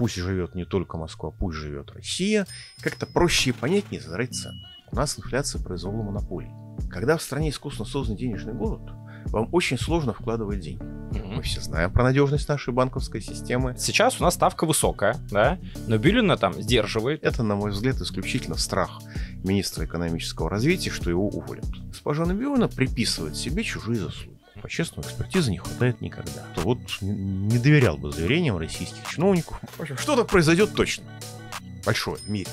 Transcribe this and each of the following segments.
Пусть живет не только Москва, пусть живет Россия. Как-то проще и понятнее задрать цены. У нас инфляция произвола монополий. Когда в стране искусно создан денежный город, вам очень сложно вкладывать деньги. Mm-hmm. Мы все знаем про надежность нашей банковской системы. Сейчас у нас ставка высокая, да, но Бюлина там сдерживает. Это, на мой взгляд, исключительно страх министра экономического развития, что его уволят. Госпожа Набиона приписывает себе чужие заслуги по-честному, экспертизы не хватает никогда. То вот не доверял бы заверениям российских чиновников. Что-то произойдет точно. Большое в мире.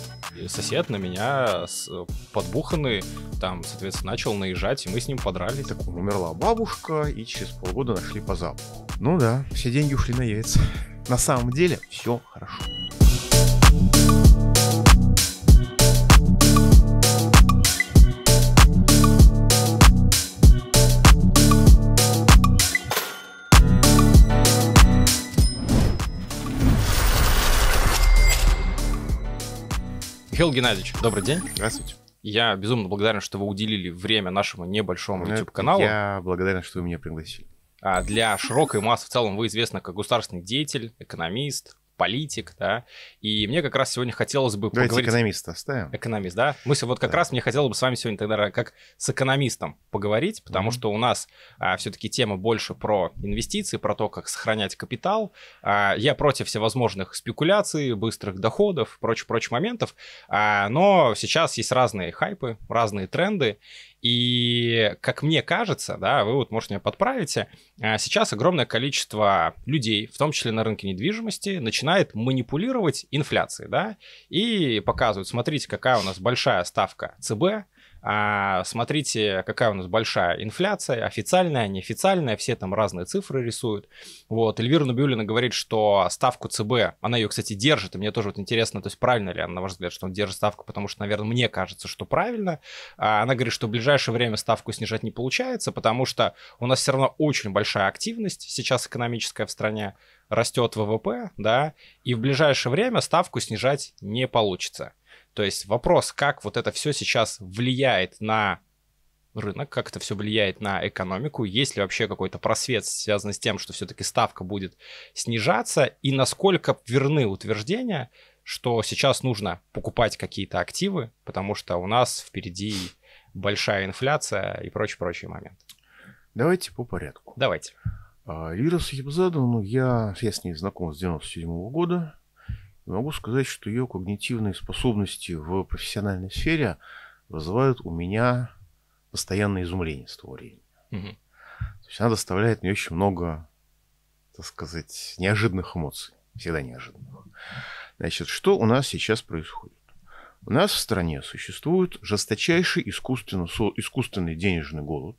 сосед на меня э, подбуханный, там, соответственно, начал наезжать, и мы с ним подрались. Так умерла бабушка, и через полгода нашли по запаху. Ну да, все деньги ушли на яйца. На самом деле все хорошо. Михаил Геннадьевич, добрый день. Здравствуйте. Я безумно благодарен, что вы уделили время нашему небольшому ну, YouTube-каналу. Я благодарен, что вы меня пригласили. А, для широкой массы в целом вы известны как государственный деятель, экономист, политик, да. И мне как раз сегодня хотелось бы Давайте поговорить... экономиста оставим. Экономист, да. Мысль вот как да. раз мне хотелось бы с вами сегодня тогда как с экономистом поговорить, потому mm-hmm. что у нас а, все-таки тема больше про инвестиции, про то, как сохранять капитал. А, я против всевозможных спекуляций, быстрых доходов, прочих-прочих моментов. А, но сейчас есть разные хайпы, разные тренды. И, как мне кажется, да, вы вот, можете меня подправить, а, сейчас огромное количество людей, в том числе на рынке недвижимости, начинает манипулировать инфляцией, да, и показывают, смотрите, какая у нас большая ставка ЦБ, а, смотрите, какая у нас большая инфляция, официальная, неофициальная, все там разные цифры рисуют. Вот, Эльвира Набиулина говорит, что ставку ЦБ, она ее, кстати, держит, и мне тоже вот интересно, то есть правильно ли она, на ваш взгляд, что он держит ставку, потому что, наверное, мне кажется, что правильно. А она говорит, что в ближайшее время ставку снижать не получается, потому что у нас все равно очень большая активность сейчас экономическая в стране, растет ВВП, да, и в ближайшее время ставку снижать не получится. То есть вопрос, как вот это все сейчас влияет на рынок, как это все влияет на экономику, есть ли вообще какой-то просвет, связанный с тем, что все-таки ставка будет снижаться, и насколько верны утверждения, что сейчас нужно покупать какие-то активы, потому что у нас впереди большая инфляция и прочие-прочие моменты. Давайте по порядку. Давайте. Лира а, Сахибзаду, ну, я, я с ней знаком с 97 года, могу сказать, что ее когнитивные способности в профессиональной сфере вызывают у меня постоянное изумление с того времени. Угу. То есть она доставляет мне очень много, так сказать, неожиданных эмоций. Всегда неожиданных. Значит, что у нас сейчас происходит? У нас в стране существует жесточайший искусственно, со, искусственный денежный голод.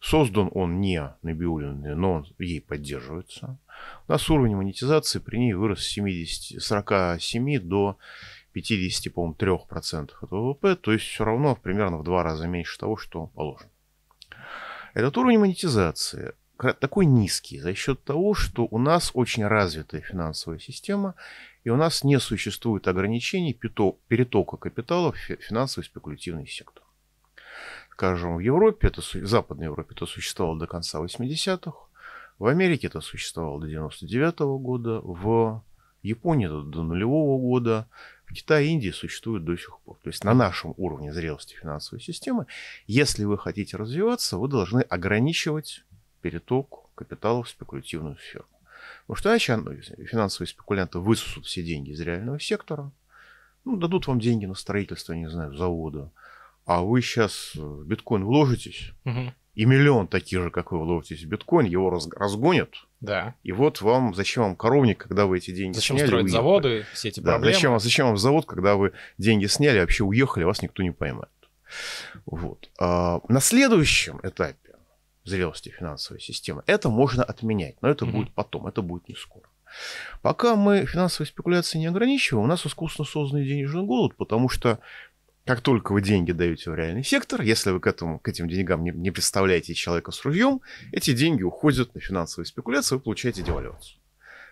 Создан он не на Набиулиной, но ей поддерживается. У нас уровень монетизации при ней вырос с 70, 47 до 50, по-моему, 3% от ВВП, то есть все равно примерно в два раза меньше того, что положено. Этот уровень монетизации такой низкий за счет того, что у нас очень развитая финансовая система, и у нас не существует ограничений перетока капитала в финансовый спекулятивный сектор. Скажем, в Европе, это, в Западной Европе это существовало до конца 80-х, в Америке это существовало до 99 года, в Японии это до нулевого года, в Китае и Индии существует до сих пор. То есть на нашем уровне зрелости финансовой системы, если вы хотите развиваться, вы должны ограничивать переток капитала в спекулятивную сферу. Потому что иначе финансовые спекулянты высосут все деньги из реального сектора, ну, дадут вам деньги на строительство, не знаю, завода, а вы сейчас в э, биткоин вложитесь, угу и миллион таких же, как вы, вложитесь в биткоин, его раз, разгонят. Да. И вот вам, зачем вам коровник, когда вы эти деньги зачем сняли? Зачем строить заводы, все эти да, проблемы? Зачем, зачем вам завод, когда вы деньги сняли, вообще уехали, вас никто не поймает. Вот. А, на следующем этапе зрелости финансовой системы это можно отменять, но это mm-hmm. будет потом, это будет не скоро. Пока мы финансовые спекуляции не ограничиваем, у нас искусственно созданный денежный голод, потому что как только вы деньги даете в реальный сектор, если вы к, этому, к этим деньгам не, не представляете человека с ружьем, эти деньги уходят на финансовые спекуляции, вы получаете девальвацию.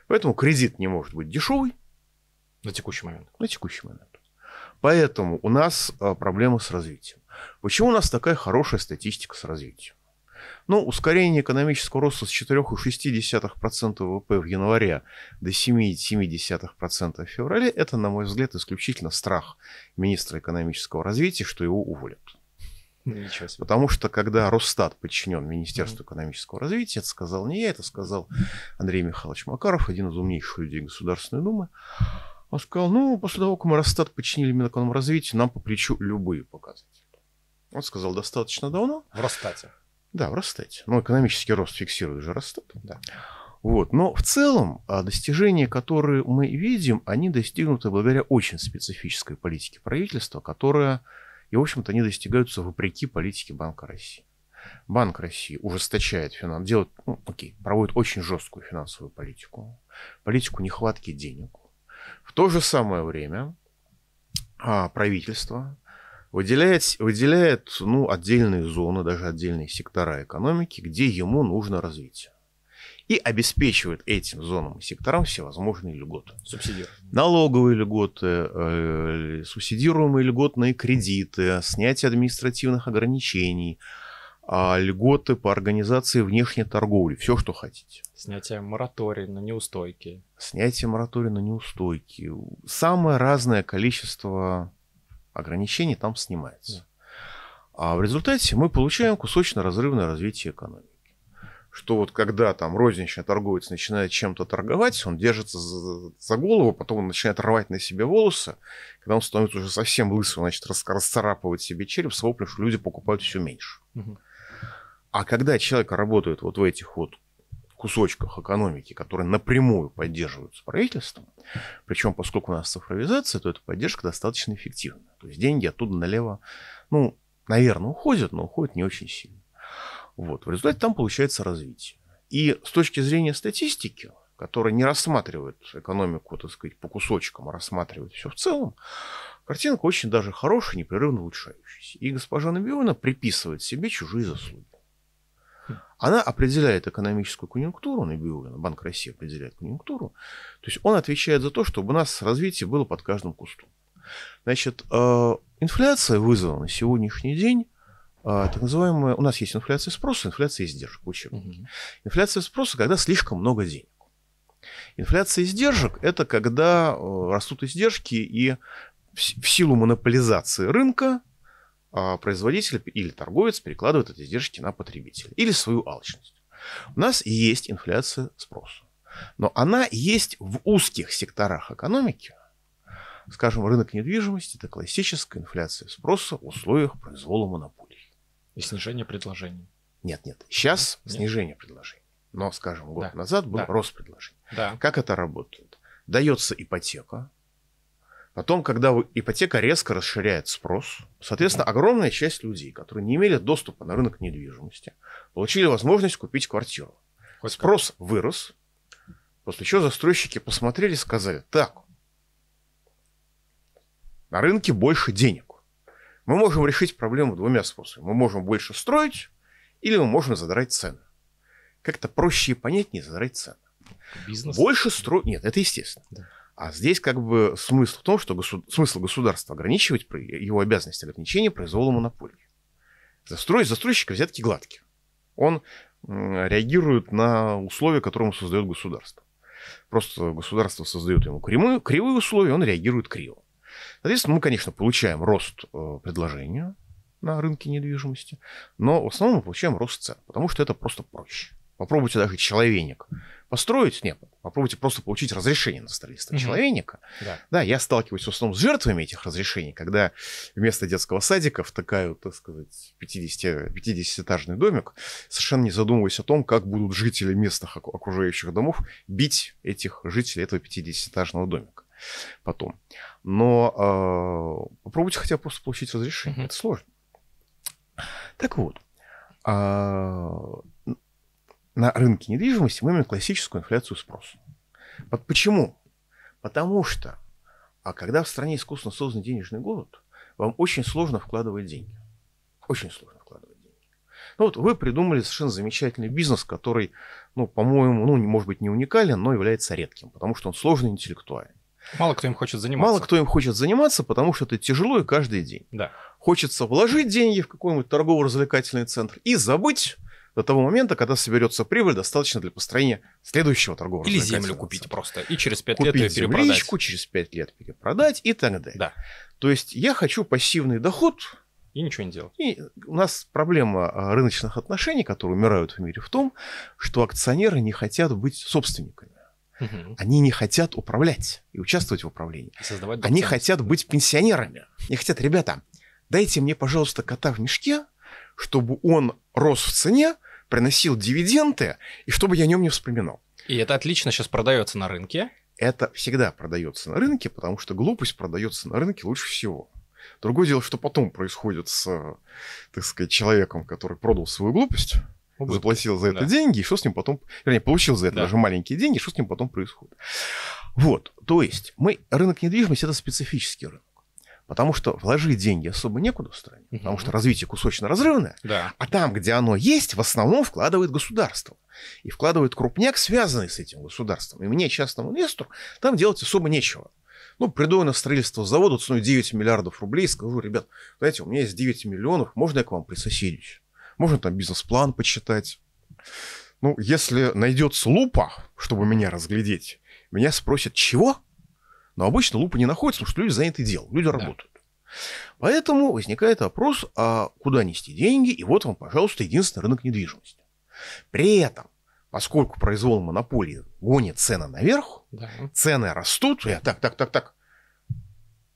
Поэтому кредит не может быть дешевый. На текущий момент. На текущий момент. Поэтому у нас а, проблемы с развитием. Почему у нас такая хорошая статистика с развитием? Но ну, ускорение экономического роста с 4,6% ВВП в январе до 7,7% в феврале – это, на мой взгляд, исключительно страх министра экономического развития, что его уволят. Ничего себе. Потому что когда Росстат подчинен Министерству экономического развития, это сказал не я, это сказал Андрей Михайлович Макаров, один из умнейших людей Государственной Думы. Он сказал, ну, после того, как мы Росстат подчинили Минэкономразвитию, нам по плечу любые показатели. Он сказал достаточно давно. В Росстате. Да, в Росстате. Ну, экономический рост фиксирует же Росстат. Да. Вот. Но в целом а, достижения, которые мы видим, они достигнуты благодаря очень специфической политике правительства, которая, и в общем-то, они достигаются вопреки политике Банка России. Банк России ужесточает финанс, делает, ну, окей, проводит очень жесткую финансовую политику, политику нехватки денег. В то же самое время а, правительство выделяет, выделяет ну, отдельные зоны, даже отдельные сектора экономики, где ему нужно развитие. И обеспечивает этим зонам и секторам всевозможные льготы. Субсидируемые. Налоговые льготы, э, субсидируемые льготные кредиты, снятие административных ограничений, э, льготы по организации внешней торговли, все, что хотите. Снятие мораторий на неустойки. Снятие мораторий на неустойки. Самое разное количество ограничений там снимается. А в результате мы получаем кусочно-разрывное развитие экономики. Что вот когда там розничный торговец начинает чем-то торговать, он держится за, за голову, потом он начинает рвать на себе волосы. Когда он становится уже совсем лысым, значит, расцарапывает себе череп, с воплем, что люди покупают все меньше. А когда человек работает вот в этих вот кусочках экономики, которые напрямую поддерживаются правительством, причем поскольку у нас цифровизация, то эта поддержка достаточно эффективна. То есть деньги оттуда налево, ну, наверное, уходят, но уходят не очень сильно. Вот. В результате там получается развитие. И с точки зрения статистики, которая не рассматривает экономику, так сказать, по кусочкам, а рассматривает все в целом, картинка очень даже хорошая, непрерывно улучшающаяся. И госпожа Набиона приписывает себе чужие заслуги. Она определяет экономическую конъюнктуру, Набиулина, Банк России определяет конъюнктуру. То есть он отвечает за то, чтобы у нас развитие было под каждым кустом. Значит, э, инфляция вызвана на сегодняшний день э, так называемая, у нас есть инфляция спроса, инфляция издержек в Угу. Инфляция спроса, когда слишком много денег. Инфляция издержек – это когда э, растут издержки, и в силу монополизации рынка производитель или торговец перекладывает эти издержки на потребителя или свою алчность. У нас есть инфляция спроса, но она есть в узких секторах экономики, Скажем, рынок недвижимости – это классическая инфляция спроса в условиях произвола монополий. И снижение предложений. Нет, нет. Сейчас нет. снижение предложений. Но, скажем, год да. назад был да. рост предложений. Да. Как это работает? Дается ипотека. Потом, когда ипотека резко расширяет спрос, соответственно, огромная часть людей, которые не имели доступа на рынок недвижимости, получили возможность купить квартиру. Хоть спрос как. вырос, после чего застройщики посмотрели и сказали, так, на рынке больше денег. Мы можем решить проблему двумя способами. Мы можем больше строить или мы можем задрать цены. Как-то проще и понятнее задрать цены. Бизнес? Больше строить... Нет, это естественно. Да. А здесь как бы смысл в том, что госу... смысл государства ограничивать, его обязанность ограничения произвола монополии. Застрой... Застройщик взятки гладкие. Он реагирует на условия, которые ему создает государство. Просто государство создает ему кривые, кривые условия, он реагирует криво. Соответственно, мы, конечно, получаем рост э, предложения на рынке недвижимости, но в основном мы получаем рост цен, потому что это просто проще. Попробуйте даже человек построить, нет, попробуйте просто получить разрешение на строительство угу. человека. Да. да, я сталкиваюсь в основном с жертвами этих разрешений, когда вместо детского садика втыкают, так сказать, 50, 50-этажный домик, совершенно не задумываясь о том, как будут жители местных окружающих домов бить этих жителей этого 50-этажного домика потом. Но э, попробуйте хотя бы просто получить разрешение. Mm-hmm. Это сложно. Так вот, э, на рынке недвижимости мы имеем классическую инфляцию спроса. Вот почему? Потому что, а когда в стране искусственно создан денежный голод, вам очень сложно вкладывать деньги. Очень сложно вкладывать деньги. Ну вот вы придумали совершенно замечательный бизнес, который, ну, по-моему, ну, может быть, не уникален, но является редким, потому что он сложный интеллектуальный. Мало кто им хочет заниматься. Мало кто им хочет заниматься, потому что это тяжело и каждый день. Да. Хочется вложить деньги в какой-нибудь торгово-развлекательный центр и забыть до того момента, когда соберется прибыль, достаточно для построения следующего торгового Или землю купить просто, и через 5 купить лет ее перепродать. земличку, через 5 лет перепродать и так далее. Да. То есть я хочу пассивный доход, и ничего не делал. И у нас проблема а, рыночных отношений, которые умирают в мире, в том, что акционеры не хотят быть собственниками. Угу. Они не хотят управлять и участвовать в управлении. создавать они хотят быть пенсионерами. Они хотят, ребята, дайте мне, пожалуйста, кота в мешке, чтобы он рос в цене, приносил дивиденды, и чтобы я о нем не вспоминал. И это отлично сейчас продается на рынке. Это всегда продается на рынке, потому что глупость продается на рынке лучше всего. Другое дело, что потом происходит с, э, так сказать, человеком, который продал свою глупость, Убытки. заплатил за это да. деньги, и что с ним потом... Вернее, получил за это да. даже маленькие деньги, что с ним потом происходит. Вот, то есть мы, рынок недвижимости – это специфический рынок. Потому что вложить деньги особо некуда в стране, угу. потому что развитие кусочно-разрывное, да. а там, где оно есть, в основном вкладывает государство. И вкладывает крупняк, связанный с этим государством. И мне, частному инвестору, там делать особо нечего. Ну, приду на строительство завода ценой 9 миллиардов рублей, скажу, ребят, знаете, у меня есть 9 миллионов, можно я к вам присоседюсь? Можно там бизнес-план почитать. Ну, если найдется лупа, чтобы меня разглядеть, меня спросят, чего? Но обычно лупа не находится, потому что люди заняты делом, люди да. работают. Поэтому возникает вопрос, а куда нести деньги, и вот вам, пожалуйста, единственный рынок недвижимости. При этом, поскольку произвол монополии гонит цены наверх, да. цены растут, я так, так, так, так,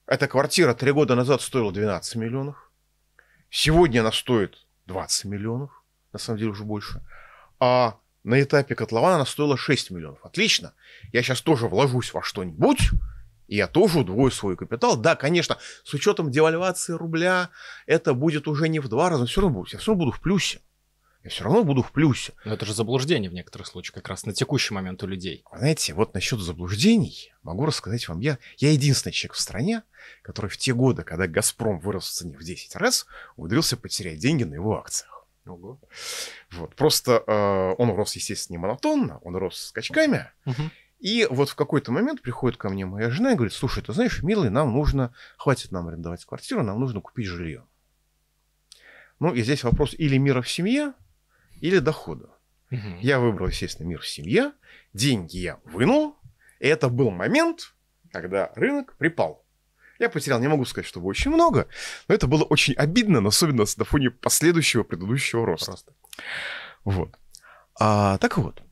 эта квартира три года назад стоила 12 миллионов, сегодня она стоит 20 миллионов, на самом деле уже больше. А на этапе котлована она стоила 6 миллионов. Отлично, я сейчас тоже вложусь во что-нибудь, и я тоже удвою свой капитал. Да, конечно, с учетом девальвации рубля это будет уже не в два раза, но все равно, я все равно буду в плюсе я все равно буду в плюсе. Но это же заблуждение в некоторых случаях, как раз на текущий момент у людей. А знаете, вот насчет заблуждений могу рассказать вам. Я, я единственный человек в стране, который в те годы, когда «Газпром» вырос в цене в 10 раз, умудрился потерять деньги на его акциях. Ого. Вот, просто э, он рос, естественно, не монотонно, он рос скачками. Угу. И вот в какой-то момент приходит ко мне моя жена и говорит, слушай, ты знаешь, милый, нам нужно, хватит нам арендовать квартиру, нам нужно купить жилье. Ну, и здесь вопрос или мира в семье, или доходу. Угу. Я выбрал, естественно, мир в семье, деньги я вынул, и это был момент, когда рынок припал. Я потерял, не могу сказать, что очень много, но это было очень обидно, особенно на фоне последующего предыдущего роста. Просто. Вот. А, так вот.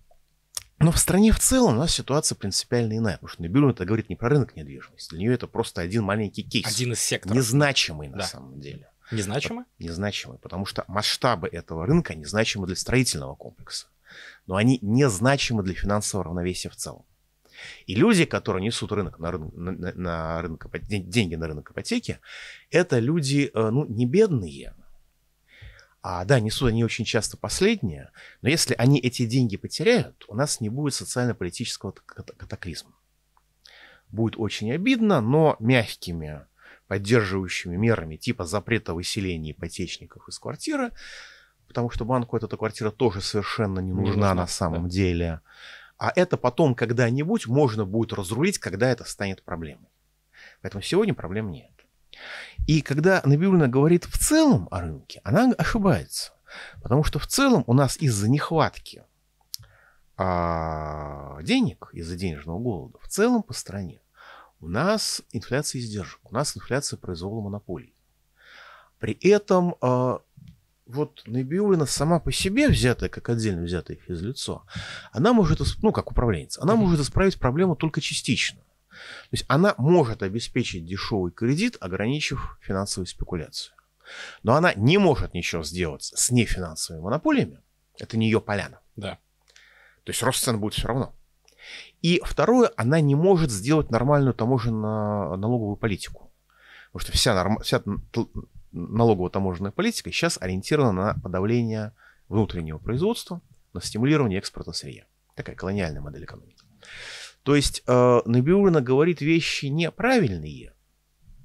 Но в стране в целом у нас ситуация принципиально иная, потому что Набирун это говорит не про рынок недвижимости, для нее это просто один маленький кейс. Один из секторов. Незначимый на да. самом деле. Незначимы? Незначимы, потому что масштабы этого рынка незначимы для строительного комплекса, но они незначимы для финансового равновесия в целом. И люди, которые несут рынок на, рынок, на, на, на рынок, деньги на рынок ипотеки, это люди э, ну, не бедные, а, да, несут они очень часто последние, но если они эти деньги потеряют, у нас не будет социально-политического катаклизма. Будет очень обидно, но мягкими поддерживающими мерами типа запрета выселения ипотечников из квартиры, потому что банку эта квартира тоже совершенно не нужна, не на самом да. деле. А это потом когда-нибудь можно будет разрулить, когда это станет проблемой. Поэтому сегодня проблем нет. И когда Набиулина говорит в целом о рынке, она ошибается. Потому что в целом у нас из-за нехватки а, денег, из-за денежного голода, в целом по стране у нас инфляция издержек, у нас инфляция произвола монополий. При этом а, вот Набиулина сама по себе взятая, как отдельно взятая физлицо, она может, ну, как управленец, она может исправить проблему только частично. То есть она может обеспечить дешевый кредит, ограничив финансовую спекуляцию. Но она не может ничего сделать с нефинансовыми монополиями. Это не ее поляна. Да. То есть рост цен будет все равно. И второе, она не может сделать нормальную таможенную налоговую политику. Потому что вся, норм... вся налогово-таможенная политика сейчас ориентирована на подавление внутреннего производства, на стимулирование экспорта сырья. Такая колониальная модель экономики. То есть э, Набиулина говорит вещи неправильные,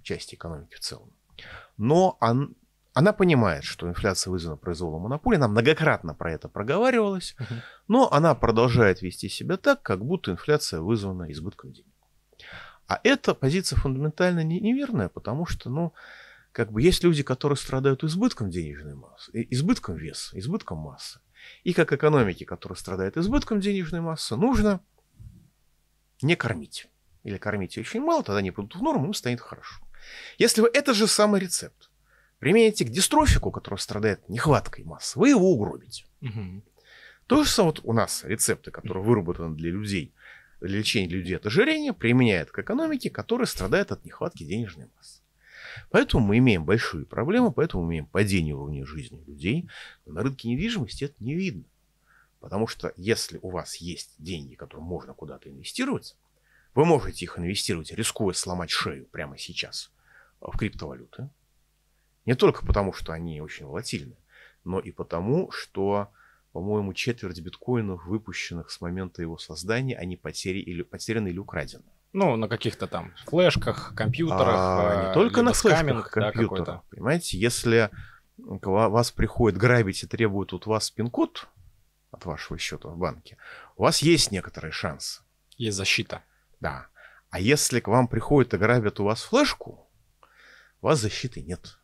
части экономики в целом, но он, она понимает, что инфляция вызвана произволом монополии, она многократно про это проговаривалась, но она продолжает вести себя так, как будто инфляция вызвана избытком денег. А эта позиция фундаментально неверная, потому что, ну, как бы есть люди, которые страдают избытком денежной массы, э, избытком веса, избытком массы. И как экономике, которая страдает избытком денежной массы, нужно не кормить. Или кормить очень мало, тогда они придут в норму, им станет хорошо. Если вы это же самый рецепт примените к дистрофику, который страдает нехваткой масс, вы его угробите. Угу. То же самое вот у нас рецепты, которые выработаны для людей, для лечения людей от ожирения, применяют к экономике, которая страдает от нехватки денежной массы. Поэтому мы имеем большую проблему, поэтому мы имеем падение уровня жизни людей. Но на рынке недвижимости это не видно. Потому что если у вас есть деньги, которые можно куда-то инвестировать, вы можете их инвестировать, рискуя сломать шею прямо сейчас а, в криптовалюты, не только потому, что они очень волатильны, но и потому, что, по-моему, четверть биткоинов, выпущенных с момента его создания, они потери или, потеряны или украдены. Ну, на каких-то там флешках, компьютерах. А, не э, только на флешках, скаминг, а компьютерах. Да, понимаете, если к вас приходит грабить и требует у вас пин-код от вашего счета в банке, у вас есть некоторые шансы. Есть защита. Да. А если к вам приходит и грабят у вас флешку, у вас защиты нет.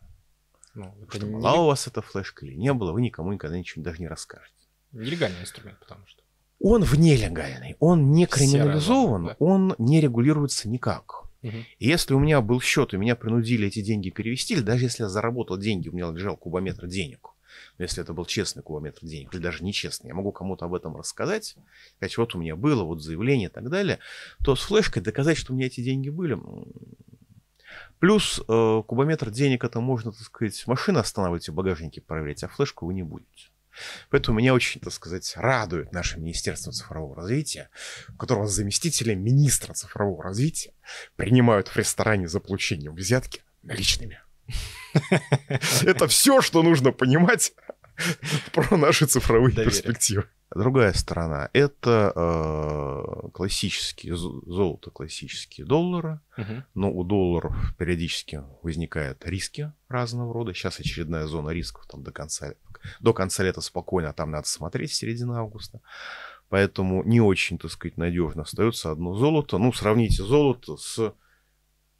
Ну, это не... была у вас эта флешка или не было, вы никому никогда ничего даже не расскажете. Нелегальный инструмент, потому что. Он вне легальный, он не криминализован, Серая, да. он не регулируется никак. Угу. Если у меня был счет, и меня принудили эти деньги перевести, или даже если я заработал деньги, у меня лежал кубометр денег, если это был честный кубометр денег, или даже нечестный, я могу кому-то об этом рассказать, сказать, вот у меня было, вот заявление и так далее, то с флешкой доказать, что у меня эти деньги были, Плюс э, кубометр денег это можно, так сказать, машину останавливать и багажники проверять, а флешку вы не будете. Поэтому меня очень, так сказать, радует наше Министерство цифрового развития, у которого заместители министра цифрового развития принимают в ресторане за получением взятки наличными. Это все, что нужно понимать про наши цифровые перспективы. Другая сторона – это э, классические, золото классические доллары. Угу. Но у долларов периодически возникают риски разного рода. Сейчас очередная зона рисков там до конца, до конца лета спокойно, а там надо смотреть, середина августа. Поэтому не очень, так сказать, надежно остается одно золото. Ну, сравните золото с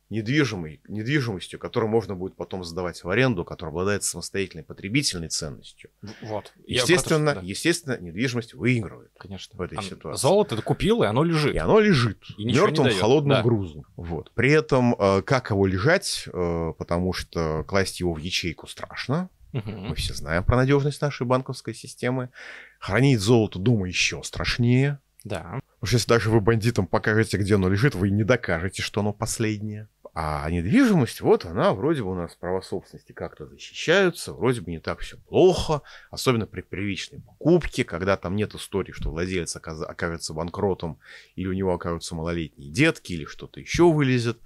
недвижимой, недвижимостью, которую можно будет потом сдавать в аренду, которая обладает самостоятельной потребительной ценностью. Вот. Естественно, Я... естественно, недвижимость выигрывает. Конечно. В этой а ситуации. Золото ты купил, и оно лежит. И оно лежит. И мертвым не дает. холодным да. грузом. Вот. При этом, э, как его лежать, э, потому что класть его в ячейку страшно. Угу. Мы все знаем про надежность нашей банковской системы. Хранить золото дома еще страшнее. Да. Потому что если даже вы бандитам покажете, где оно лежит, вы не докажете, что оно последнее. А недвижимость, вот она вроде бы у нас права собственности как-то защищаются, вроде бы не так все плохо, особенно при первичной покупке, когда там нет истории, что владелец окажется банкротом, или у него окажутся малолетние детки, или что-то еще вылезет.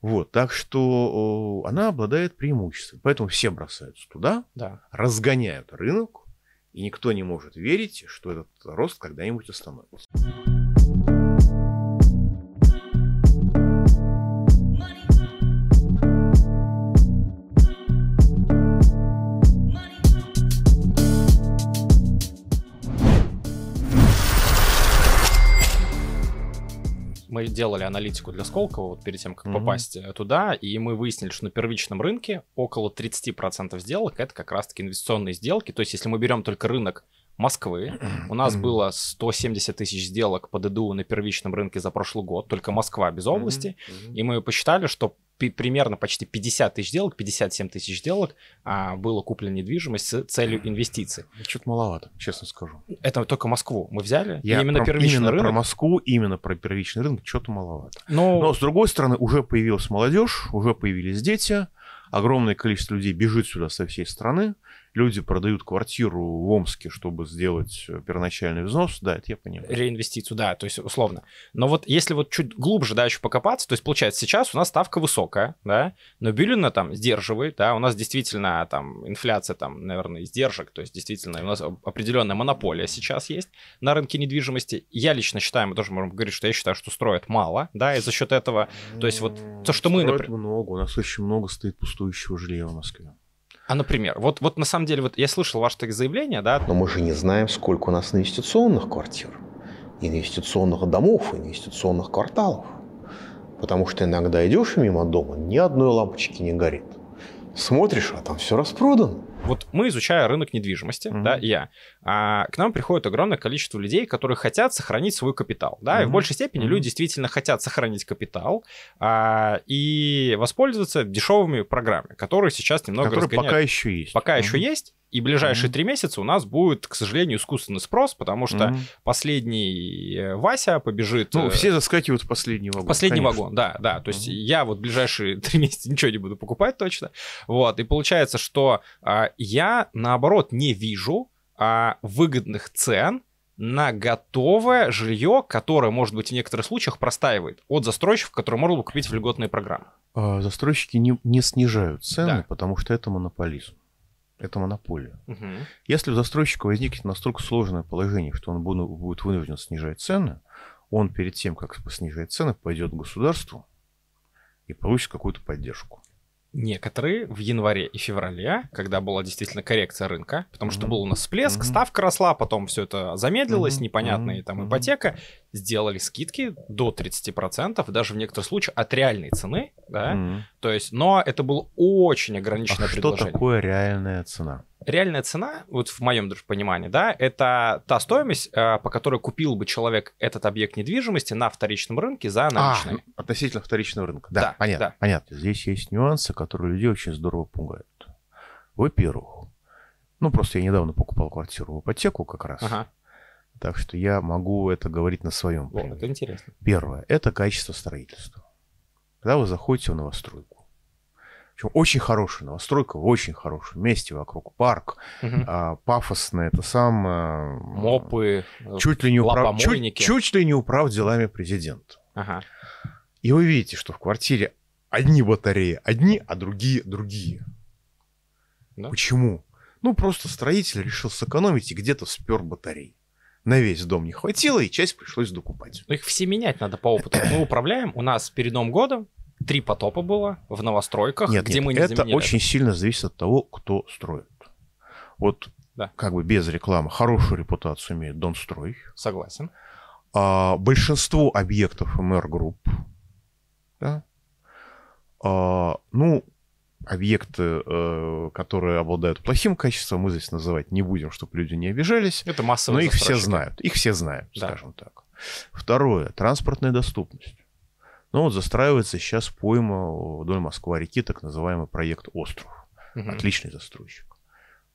Вот, так что она обладает преимуществом. Поэтому все бросаются туда, да. разгоняют рынок, и никто не может верить, что этот рост когда-нибудь остановится. делали аналитику для Сколково вот перед тем, как mm-hmm. попасть э, туда, и мы выяснили, что на первичном рынке около 30% сделок это как раз-таки инвестиционные сделки. То есть, если мы берем только рынок Москвы, у нас mm-hmm. было 170 тысяч сделок по ДДУ на первичном рынке за прошлый год, только Москва без области, mm-hmm. Mm-hmm. и мы посчитали, что примерно почти 50 тысяч сделок, 57 тысяч сделок а, было куплено недвижимость с целью инвестиций. Ну, Чуть маловато, честно скажу. Это только Москву мы взяли. Я именно про, первичный именно рынок. про Москву, именно про первичный рынок что-то маловато. Но... Но с другой стороны, уже появилась молодежь, уже появились дети, огромное количество людей бежит сюда со всей страны люди продают квартиру в Омске, чтобы сделать э, первоначальный взнос, да, это я понимаю. Реинвестицию, да, то есть условно. Но вот если вот чуть глубже, да, еще покопаться, то есть получается сейчас у нас ставка высокая, да, но Бюлина там сдерживает, да, у нас действительно там инфляция там, наверное, издержек, то есть действительно у нас определенная монополия сейчас есть на рынке недвижимости. Я лично считаю, мы тоже можем говорить, что я считаю, что строят мало, да, и за счет этого, то есть вот то, что строят мы... Например... много, у нас очень много стоит пустующего жилья в Москве. А, например, вот, вот на самом деле, вот я слышал ваше так заявление, да? Но мы же не знаем, сколько у нас инвестиционных квартир, инвестиционных домов, инвестиционных кварталов. Потому что иногда идешь мимо дома, ни одной лампочки не горит. Смотришь, а там все распродано. Вот мы, изучая рынок недвижимости, mm-hmm. да, я, а, к нам приходит огромное количество людей, которые хотят сохранить свой капитал, да, mm-hmm. и в большей степени mm-hmm. люди действительно хотят сохранить капитал а, и воспользоваться дешевыми программами, которые сейчас немного Которые разгоняют. пока еще есть. Пока mm-hmm. еще есть, и ближайшие три месяца у нас будет, к сожалению, искусственный спрос, потому что последний э, Вася побежит... Ну, э, все заскакивают в последний вагон. Последний конечно. вагон, да, да. То есть я вот ближайшие три месяца ничего не буду покупать точно. Вот, и получается, что а, я, наоборот, не вижу а, выгодных цен на готовое жилье, которое, может быть, в некоторых случаях простаивает от застройщиков, которые можно купить в льготные программы. А, застройщики не, не снижают цены, да. потому что это монополизм это монополия. Угу. Если у застройщика возникнет настолько сложное положение, что он будет вынужден снижать цены, он перед тем, как снижать цены, пойдет к государству и получит какую-то поддержку некоторые в январе и феврале, когда была действительно коррекция рынка, потому что был у нас всплеск, ставка росла, потом все это замедлилось, mm непонятная там ипотека, сделали скидки до 30%, даже в некоторых случаях от реальной цены, да, то есть, но это было очень а ограниченное а предложение. что такое реальная цена? реальная цена, вот в моем даже понимании, да, это та стоимость, э, по которой купил бы человек этот объект недвижимости на вторичном рынке за наличные. А, ну, относительно вторичного рынка. Да, да понятно. Да. Понятно. Здесь есть нюансы, которые людей очень здорово пугают. Во-первых, ну просто я недавно покупал квартиру в ипотеку как раз. Ага. Так что я могу это говорить на своем. О, это интересно. Первое. Это качество строительства. Когда вы заходите в новостройку, причем очень хорошая новостройка, в очень хорошем месте, вокруг парк, угу. а, пафосное, это самое. Мопы, э, чуть ли, не управ... чуть, чуть ли не управ делами президента. Ага. И вы видите, что в квартире одни батареи, одни, а другие другие. Да? Почему? Ну, просто строитель решил сэкономить и где-то спер батарей. На весь дом не хватило, и часть пришлось докупать. Ну, их все менять надо по опыту. Мы управляем, у нас перед Новым годом три потопа было в новостройках, нет, где нет, мы не это очень сильно зависит от того, кто строит. Вот да. как бы без рекламы хорошую репутацию имеет Донстрой. Согласен. А, большинство объектов МР-групп, да, а, ну, объекты, э, которые обладают плохим качеством, мы здесь называть не будем, чтобы люди не обижались. Это массовые Но их все знают. Их все знают, да. скажем так. Второе. Транспортная доступность. Но ну, вот застраивается сейчас пойма э, вдоль Москва-реки, так называемый проект «Остров». Угу. Отличный застройщик.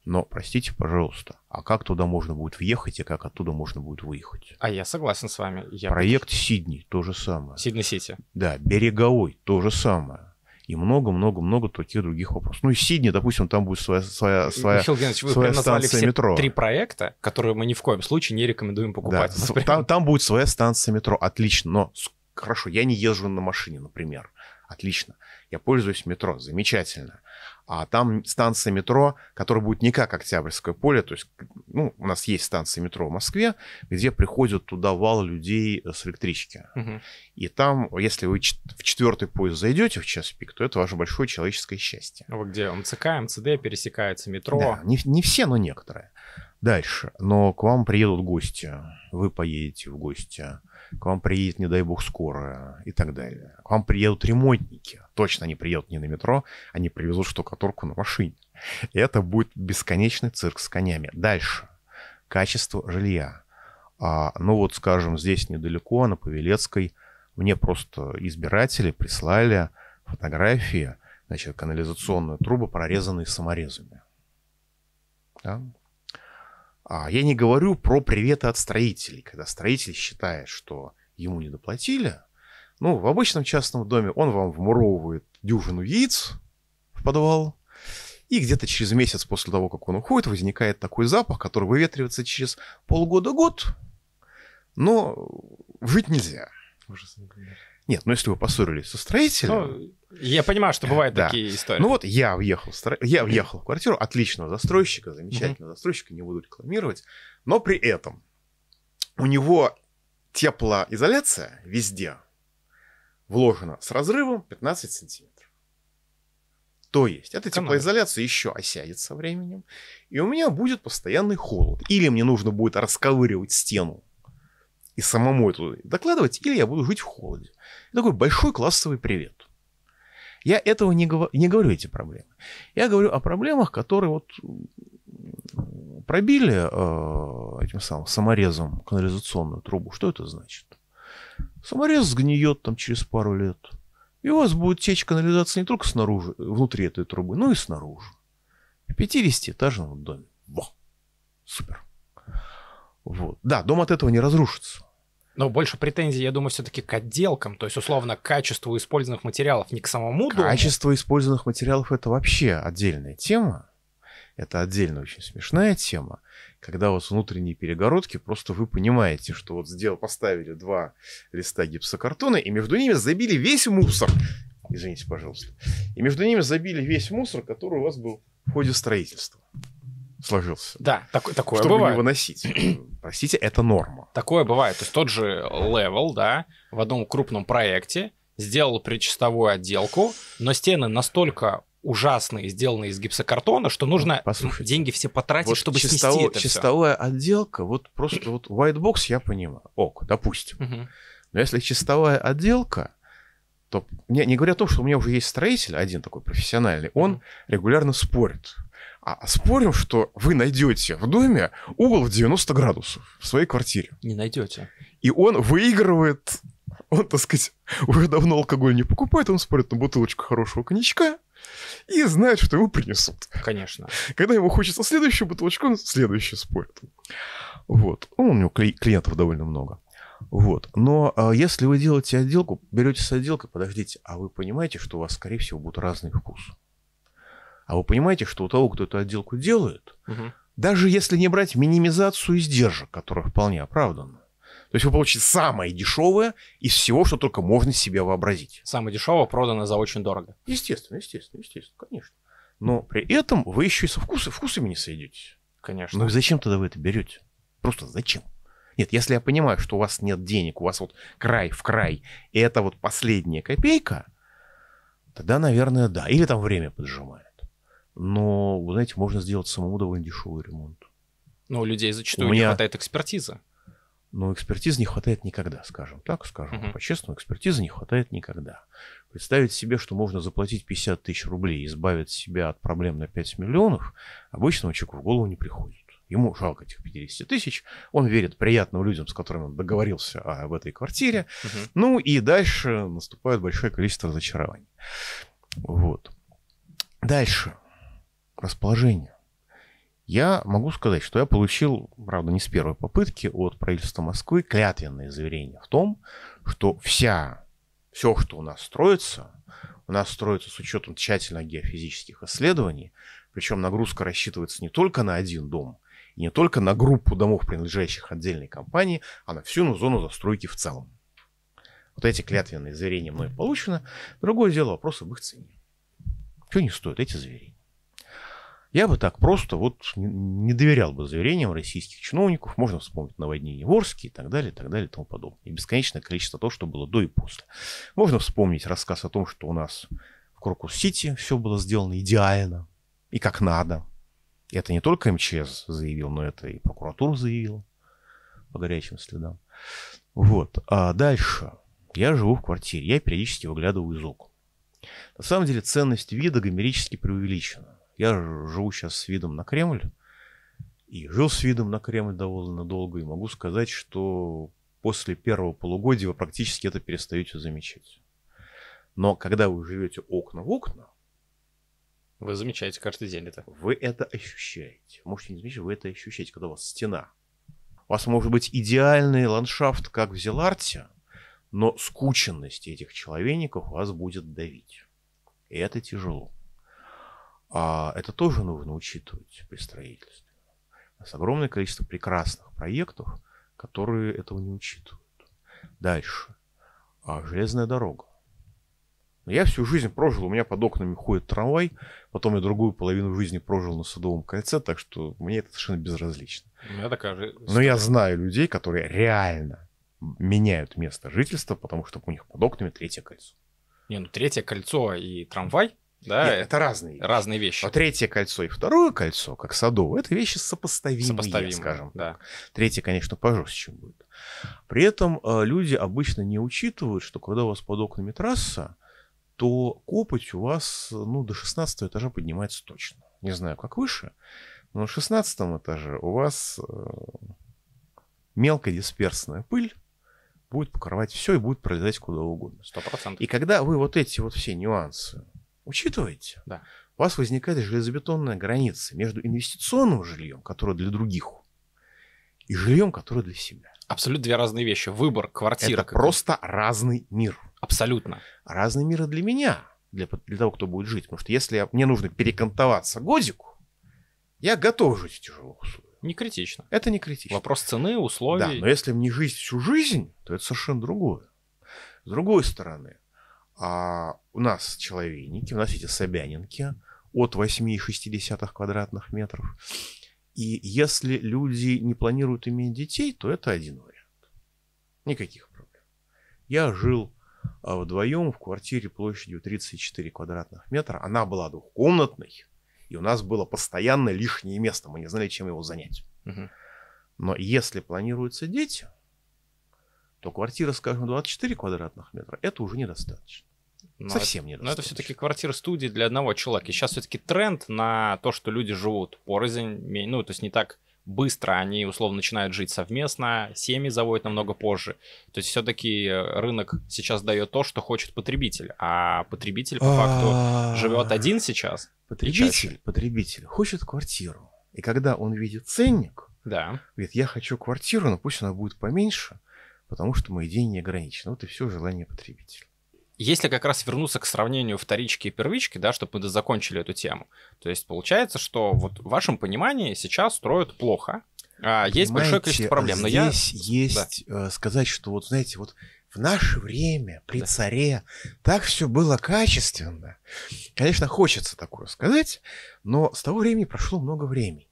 Но, простите, пожалуйста, а как туда можно будет въехать и как оттуда можно будет выехать? А я согласен с вами. Я Проект буду... Сидни то же самое. Сидни-Сити. Да, Береговой то же самое. И много-много-много таких других вопросов. Ну и Сидни, допустим, там будет своя, своя, своя, Михаил Геннадьевич, вы своя станция все метро. три проекта, которые мы ни в коем случае не рекомендуем покупать. Да, там, там будет своя станция метро, отлично. Но Хорошо, я не езжу на машине, например. Отлично. Я пользуюсь метро. Замечательно. А там станция метро, которая будет не как Октябрьское поле. То есть, ну, у нас есть станция метро в Москве, где приходят туда вал людей э, с электрички. Угу. И там, если вы в четвертый поезд зайдете в час пик, то это ваше большое человеческое счастье. А Вы где? МЦК, МЦД пересекается метро. Да, не, не все, но некоторые. Дальше. Но к вам приедут гости. Вы поедете в гости к вам приедет, не дай бог, скорая и так далее. К вам приедут ремонтники. Точно они приедут не на метро, они привезут штукатурку на машине. И это будет бесконечный цирк с конями. Дальше. Качество жилья. А, ну вот, скажем, здесь недалеко, на Павелецкой, мне просто избиратели прислали фотографии, значит, канализационную трубу, прорезанные саморезами. Да? А, я не говорю про приветы от строителей, когда строитель считает, что ему не доплатили. Ну, в обычном частном доме он вам вмуровывает дюжину яиц в подвал, и где-то через месяц после того, как он уходит, возникает такой запах, который выветривается через полгода-год, но жить нельзя. Ужасно, нет, ну если вы поссорились со строителем... Ну, я понимаю, что бывают да. такие истории. Ну вот я въехал, стро... я въехал в квартиру отличного застройщика, замечательного mm-hmm. застройщика, не буду рекламировать, но при этом у него теплоизоляция везде вложена с разрывом 15 сантиметров. То есть эта Канада. теплоизоляция еще осядет со временем, и у меня будет постоянный холод. Или мне нужно будет расковыривать стену и самому это докладывать, или я буду жить в холоде. И такой большой классовый привет. Я этого не, гов... не говорю, эти проблемы. Я говорю о проблемах, которые вот пробили э, этим самым саморезом канализационную трубу. Что это значит? Саморез сгниет там через пару лет. И у вас будет течь канализация не только снаружи, внутри этой трубы, но и снаружи. В 50-этажном доме. Во! Супер. Вот. Да, дом от этого не разрушится. Но больше претензий, я думаю, все-таки к отделкам, то есть, условно, к качеству использованных материалов, не к самому дому. Качество использованных материалов – это вообще отдельная тема. Это отдельно очень смешная тема, когда у вас внутренние перегородки, просто вы понимаете, что вот сделал, поставили два листа гипсокартона, и между ними забили весь мусор. Извините, пожалуйста. И между ними забили весь мусор, который у вас был в ходе строительства сложился. Да, так, такое чтобы бывает. Чтобы не выносить. Простите, это норма. Такое бывает. То есть тот же левел, да, в одном крупном проекте сделал предчистовую отделку, но стены настолько ужасные, сделанные из гипсокартона, что нужно Послушайте, деньги все потратить, вот чтобы чистово, снести это Чистовая все. отделка, вот просто вот white box я понимаю, ок, допустим. Угу. Но если чистовая отделка, то не, не говоря о том, что у меня уже есть строитель, один такой профессиональный, он угу. регулярно спорит. А спорим, что вы найдете в доме угол в 90 градусов в своей квартире. Не найдете. И он выигрывает, он, так сказать, уже давно алкоголь не покупает, он спорит на бутылочку хорошего коньячка, и знает, что ему принесут. Конечно. Когда ему хочется следующую бутылочку, он следующий спорит. Вот. Ну, у него клиентов довольно много. Вот. Но а, если вы делаете отделку, берете с отделкой, подождите, а вы понимаете, что у вас, скорее всего, будут разные вкусы. А вы понимаете, что у того, кто эту отделку делает, угу. даже если не брать минимизацию издержек, которая вполне оправдана, то есть вы получите самое дешевое из всего, что только можно себе вообразить. Самое дешевое продано за очень дорого. Естественно, естественно, естественно, конечно. Но при этом вы еще и со вкусы, вкусами не сойдетесь. Конечно. Ну и зачем тогда вы это берете? Просто зачем? Нет, если я понимаю, что у вас нет денег, у вас вот край в край, и это вот последняя копейка, тогда, наверное, да. Или там время поджимает но, знаете, можно сделать самому довольно дешевый ремонт. Но ну, у людей зачастую у меня... не хватает экспертизы. Но ну, экспертизы не хватает никогда, скажем так, скажем Uh -huh. по-честному, экспертизы не хватает никогда. Представить себе, что можно заплатить 50 тысяч рублей и избавить себя от проблем на 5 миллионов, обычному человеку в голову не приходит. Ему жалко этих 50 тысяч, он верит приятным людям, с которыми он договорился об а, этой квартире. Uh -huh. Ну и дальше наступает большое количество разочарований. Вот. Дальше расположению. Я могу сказать, что я получил, правда, не с первой попытки от правительства Москвы клятвенное заверение в том, что вся, все, что у нас строится, у нас строится с учетом тщательно геофизических исследований, причем нагрузка рассчитывается не только на один дом, и не только на группу домов, принадлежащих отдельной компании, а на всю ну, зону застройки в целом. Вот эти клятвенные заверения мной получены. Другое дело вопрос об их цене. Что не стоят эти заверения? Я бы так просто вот не доверял бы заверениям российских чиновников. Можно вспомнить наводнение Ворске и так далее, и так далее, и тому подобное. И бесконечное количество того, что было до и после. Можно вспомнить рассказ о том, что у нас в Крокус-Сити все было сделано идеально и как надо. И это не только МЧС заявил, но это и прокуратура заявила по горячим следам. Вот. А дальше. Я живу в квартире. Я периодически выглядываю из окон. На самом деле ценность вида гомерически преувеличена. Я живу сейчас с видом на Кремль, и жил с видом на Кремль довольно долго, и могу сказать, что после первого полугодия вы практически это перестаете замечать. Но когда вы живете окна в окна, вы замечаете каждый день это. Вы это ощущаете. Можете не замечать, вы это ощущаете, когда у вас стена. У вас может быть идеальный ландшафт, как в Зеларте, но скученность этих человеников вас будет давить. И это тяжело. А это тоже нужно учитывать при строительстве. У нас огромное количество прекрасных проектов, которые этого не учитывают. Дальше. А железная дорога. Ну, я всю жизнь прожил, у меня под окнами ходит трамвай, потом я другую половину жизни прожил на садовом кольце, так что мне это совершенно безразлично. У меня такая же Но я знаю людей, которые реально меняют место жительства, потому что у них под окнами третье кольцо. Не, ну третье кольцо и трамвай да, Нет, это, разные вещи. Разные вещи. А третье кольцо и второе кольцо, как садовое, это вещи сопоставимые, сопоставимые скажем да. так. Третье, конечно, пожестче будет. При этом э, люди обычно не учитывают, что когда у вас под окнами трасса, то копоть у вас ну, до 16 этажа поднимается точно. Не знаю, как выше, но на 16 этаже у вас э, дисперсная пыль, будет покрывать все и будет пролезать куда угодно. 100%. И когда вы вот эти вот все нюансы учитываете, да. у вас возникает железобетонная граница между инвестиционным жильем, которое для других, и жильем, которое для себя. Абсолютно две разные вещи. Выбор квартиры. Это просто разный мир. Абсолютно. Разный мир для меня, для, для того, кто будет жить. Потому что если я, мне нужно перекантоваться годику, я готов жить в тяжелых условиях. Не критично. Это не критично. Вопрос цены, условий. Да, но если мне жить всю жизнь, то это совершенно другое. С другой стороны, а у нас человейники, у нас эти собянинки от 8,6 квадратных метров. И если люди не планируют иметь детей, то это один вариант. Никаких проблем. Я жил а, вдвоем в квартире площадью 34 квадратных метра. Она была двухкомнатной, и у нас было постоянно лишнее место. Мы не знали, чем его занять. Угу. Но если планируются дети, то квартира, скажем, 24 квадратных метра, это уже недостаточно. Но Совсем не Но это все-таки квартира студии для одного человека. И сейчас все-таки тренд на то, что люди живут порознь, ну, то есть не так быстро они, условно, начинают жить совместно, семьи заводят намного позже. То есть все-таки э, рынок сейчас дает то, что хочет потребитель, а потребитель по факту живет один сейчас. Потребитель, потребитель хочет квартиру. И когда он видит ценник, да. говорит, я хочу квартиру, но пусть она будет поменьше, потому что мои деньги не ограничены. Вот и все желание потребителя. Если как раз вернуться к сравнению вторички и первички, да, чтобы мы закончили эту тему, то есть получается, что вот в вашем понимании сейчас строят плохо, а, есть Понимаете, большое количество проблем. Но здесь я... есть да. Э, сказать, что вот, знаете, вот в наше время при да. царе так все было качественно. Конечно, хочется такое сказать, но с того времени прошло много времени.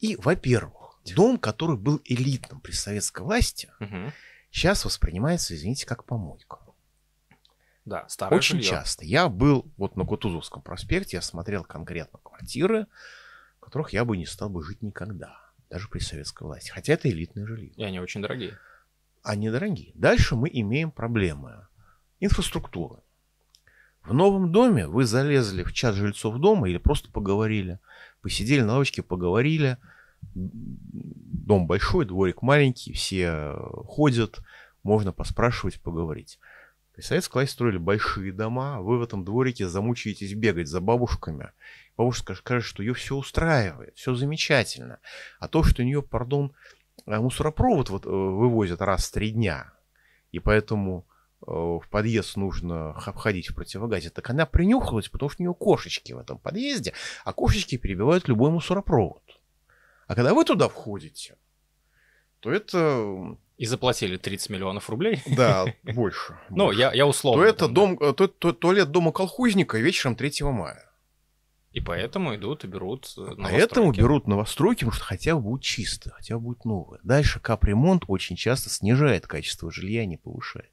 И, во-первых, власти. Дом, который был элитным при советской власти, угу. сейчас воспринимается, извините, как помойка. Да, старое Очень жилье. часто. Я был вот на Кутузовском проспекте, я смотрел конкретно квартиры, в которых я бы не стал бы жить никогда, даже при советской власти. Хотя это элитное жилье. И они очень дорогие. Они дорогие. Дальше мы имеем проблемы инфраструктуры. В новом доме вы залезли в чат жильцов дома или просто поговорили, посидели на лавочке, поговорили – дом большой, дворик маленький, все э, ходят, можно поспрашивать, поговорить. При советской власти строили большие дома, вы в этом дворике замучаетесь бегать за бабушками. Бабушка скажет, что ее все устраивает, все замечательно. А то, что у нее, пардон, а, мусоропровод вот э, вывозят раз в три дня, и поэтому э, в подъезд нужно обходить в противогазе, так она принюхалась, потому что у нее кошечки в этом подъезде, а кошечки перебивают любой мусоропровод. А когда вы туда входите, то это... И заплатили 30 миллионов рублей. Да, больше. Ну, я, я условно. То это дом, э, то, то, туалет дома колхозника вечером 3 мая. И поэтому идут и берут э, а Поэтому берут новостройки, потому что хотя бы будет чисто, хотя бы будет новое. Дальше капремонт очень часто снижает качество жилья, не повышает.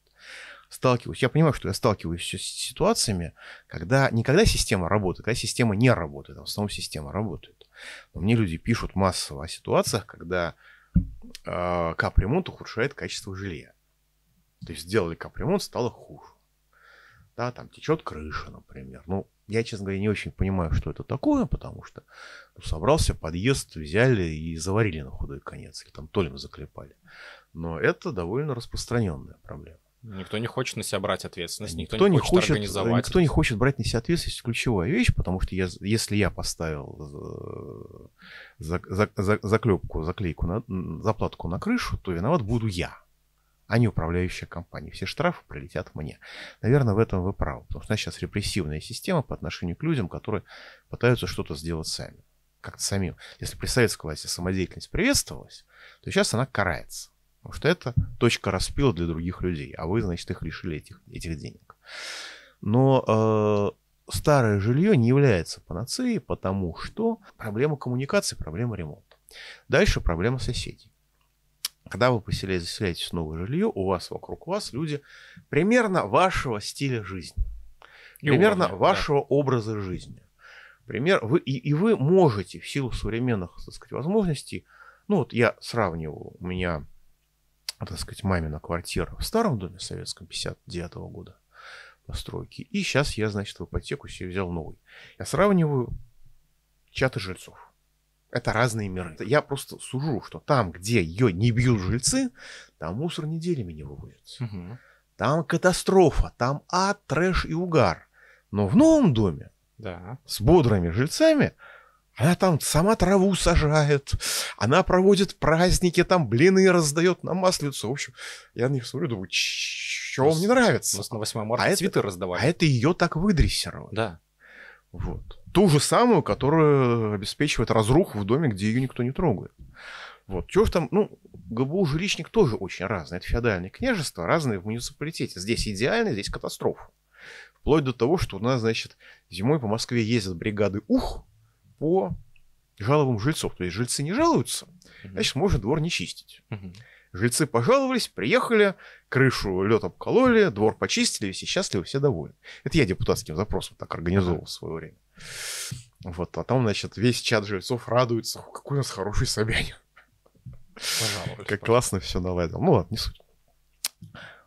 Сталкиваюсь, я понимаю, что я сталкиваюсь с ситуациями, когда никогда система работает, когда система не работает, а в основном система работает. Но мне люди пишут массово о ситуациях, когда э, капремонт ухудшает качество жилья. То есть сделали капремонт, стало хуже. Да, там течет крыша, например. Ну, я, честно говоря, не очень понимаю, что это такое, потому что ну, собрался подъезд, взяли и заварили на худой конец, или там толем заклепали. Но это довольно распространенная проблема. Никто не хочет на себя брать ответственность, никто, никто не хочет, хочет организовать. Никто не хочет брать на себя ответственность, ключевая вещь, потому что я, если я поставил э, за, за, за, заклепку, заклейку, на, заплатку на крышу, то виноват буду я, а не управляющая компания. Все штрафы прилетят мне. Наверное, в этом вы правы, потому что у нас сейчас репрессивная система по отношению к людям, которые пытаются что-то сделать сами. Как-то самим. Если при советской власти самодеятельность приветствовалась, то сейчас она карается. Потому что это точка распила для других людей, а вы, значит, их лишили этих, этих денег. Но э, старое жилье не является панацеей, потому что проблема коммуникации, проблема ремонта. Дальше проблема соседей. Когда вы поселяете, заселяетесь в новое жилье, у вас вокруг вас люди примерно вашего стиля жизни, примерно уровня, вашего да. образа жизни. Пример, вы, и, и вы можете в силу современных так сказать, возможностей, ну вот я сравниваю у меня так сказать, мамина квартира в старом доме советском 59 -го года постройки. И сейчас я, значит, в ипотеку себе взял новый. Я сравниваю чаты жильцов. Это разные миры. Я просто сужу, что там, где ее не бьют жильцы, там мусор неделями не вывозится. Угу. Там катастрофа, там ад, трэш и угар. Но в новом доме да. с бодрыми жильцами она там сама траву сажает, она проводит праздники, там блины раздает на масленицу. В общем, я на них смотрю, думаю, что вам не нравится? У нас на 8 марта а цветы это, раздавали. А это ее так выдрессировали. Да. Вот. Ту же самую, которая обеспечивает разруху в доме, где ее никто не трогает. Вот. Чего ж там, ну, ГБУ жилищник тоже очень разный. Это феодальное княжество, разные в муниципалитете. Здесь идеально, здесь катастрофа. Вплоть до того, что у нас, значит, зимой по Москве ездят бригады УХ, по жалобам жильцов. То есть жильцы не жалуются, значит, можно двор не чистить. Жильцы пожаловались, приехали, крышу лед обкололи, двор почистили, все счастливы, все довольны. Это я депутатским запросом так организовал в свое время. Вот, а там, значит, весь чат жильцов радуется, какой у нас хороший Собянин. Пожалуйста. Как классно все наладил. Ну ладно, не суть.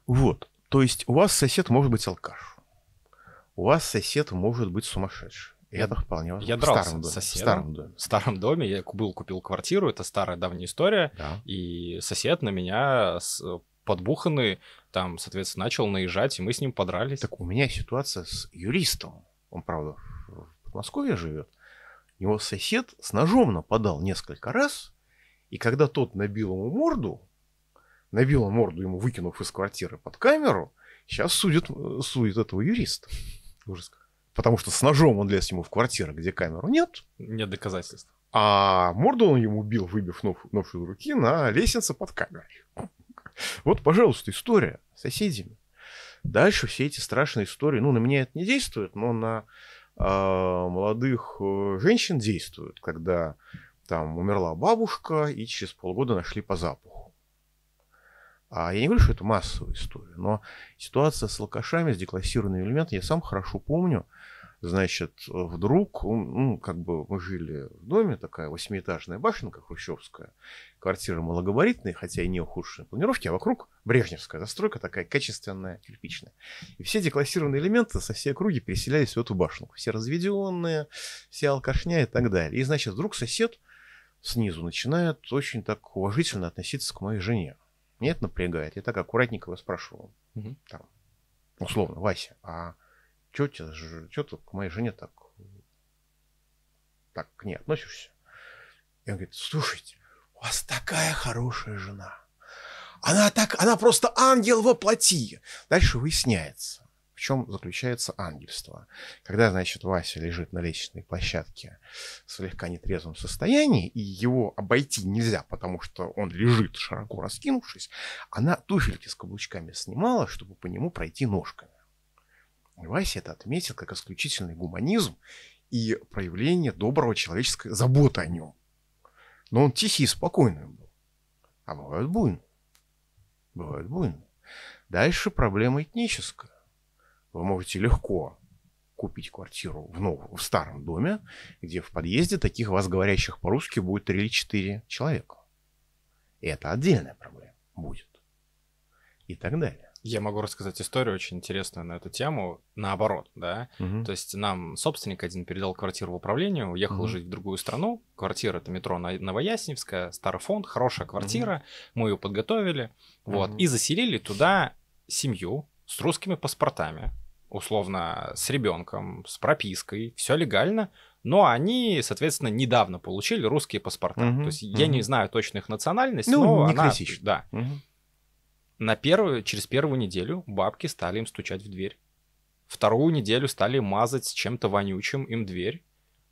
Вот. То есть у вас сосед может быть алкаш. У вас сосед может быть сумасшедший. И я, это вполне возможно. Я дрался в старом доме, соседом. В старом доме. В старом доме я был, купил квартиру, это старая давняя история. Да. И сосед на меня с э, подбуханный там, соответственно, начал наезжать, и мы с ним подрались. Так у меня ситуация с юристом. Он, правда, в Подмосковье живет. Его сосед с ножом нападал несколько раз, и когда тот набил ему морду, набил ему морду, ему выкинув из квартиры под камеру, сейчас судит, э, судит этого юриста. Ужас как потому что с ножом он лез ему в квартиру, где камеру нет. Нет доказательств. А морду он ему убил, выбив нож, нож из руки на лестнице под камерой. Вот, пожалуйста, история с соседями. Дальше все эти страшные истории, ну, на меня это не действует, но на а, э, молодых женщин действует, когда там умерла бабушка и через полгода нашли по запаху. А я не говорю, что это массовая история, но ситуация с алкашами, с деклассированными элементами, я сам хорошо помню, Значит, вдруг, ну, как бы мы жили в доме, такая восьмиэтажная башенка хрущевская, квартира малогабаритная, хотя и не ухудшенной планировки, а вокруг брежневская застройка такая качественная, кирпичная. И все деклассированные элементы со всей округи переселялись в эту башенку. Все разведенные, все алкашня и так далее. И, значит, вдруг сосед снизу начинает очень так уважительно относиться к моей жене. Меня это напрягает. Я так аккуратненько его спрашиваю Угу. Там, условно, Вася, а что ты к моей жене так, так к ней относишься? И он говорит, слушайте, у вас такая хорошая жена. Она, так, она просто ангел во плоти. Дальше выясняется, в чем заключается ангельство. Когда, значит, Вася лежит на лестничной площадке в слегка нетрезвом состоянии, и его обойти нельзя, потому что он лежит широко раскинувшись, она туфельки с каблучками снимала, чтобы по нему пройти ножками. Вася это отметил как исключительный гуманизм и проявление доброго человеческой заботы о нем. Но он тихий и спокойный был. А бывают буйные. Бывают буйные. Дальше проблема этническая. Вы можете легко купить квартиру в, новом, в старом доме, где в подъезде таких вас говорящих по-русски будет 3 или 4 человека. И это отдельная проблема будет. И так далее. Я могу рассказать историю очень интересную на эту тему, наоборот, да. Угу. То есть нам собственник один передал квартиру в управление, уехал угу. жить в другую страну. Квартира это метро Новоясневская, старый фонд, хорошая квартира, угу. мы ее подготовили, угу. вот, и заселили туда семью с русскими паспортами, условно с ребенком, с пропиской, все легально, но они, соответственно, недавно получили русские паспорта. Угу, то есть угу. я не знаю точно их национальность, ну, но не она, да. Угу на первую, через первую неделю бабки стали им стучать в дверь. Вторую неделю стали мазать чем-то вонючим им дверь.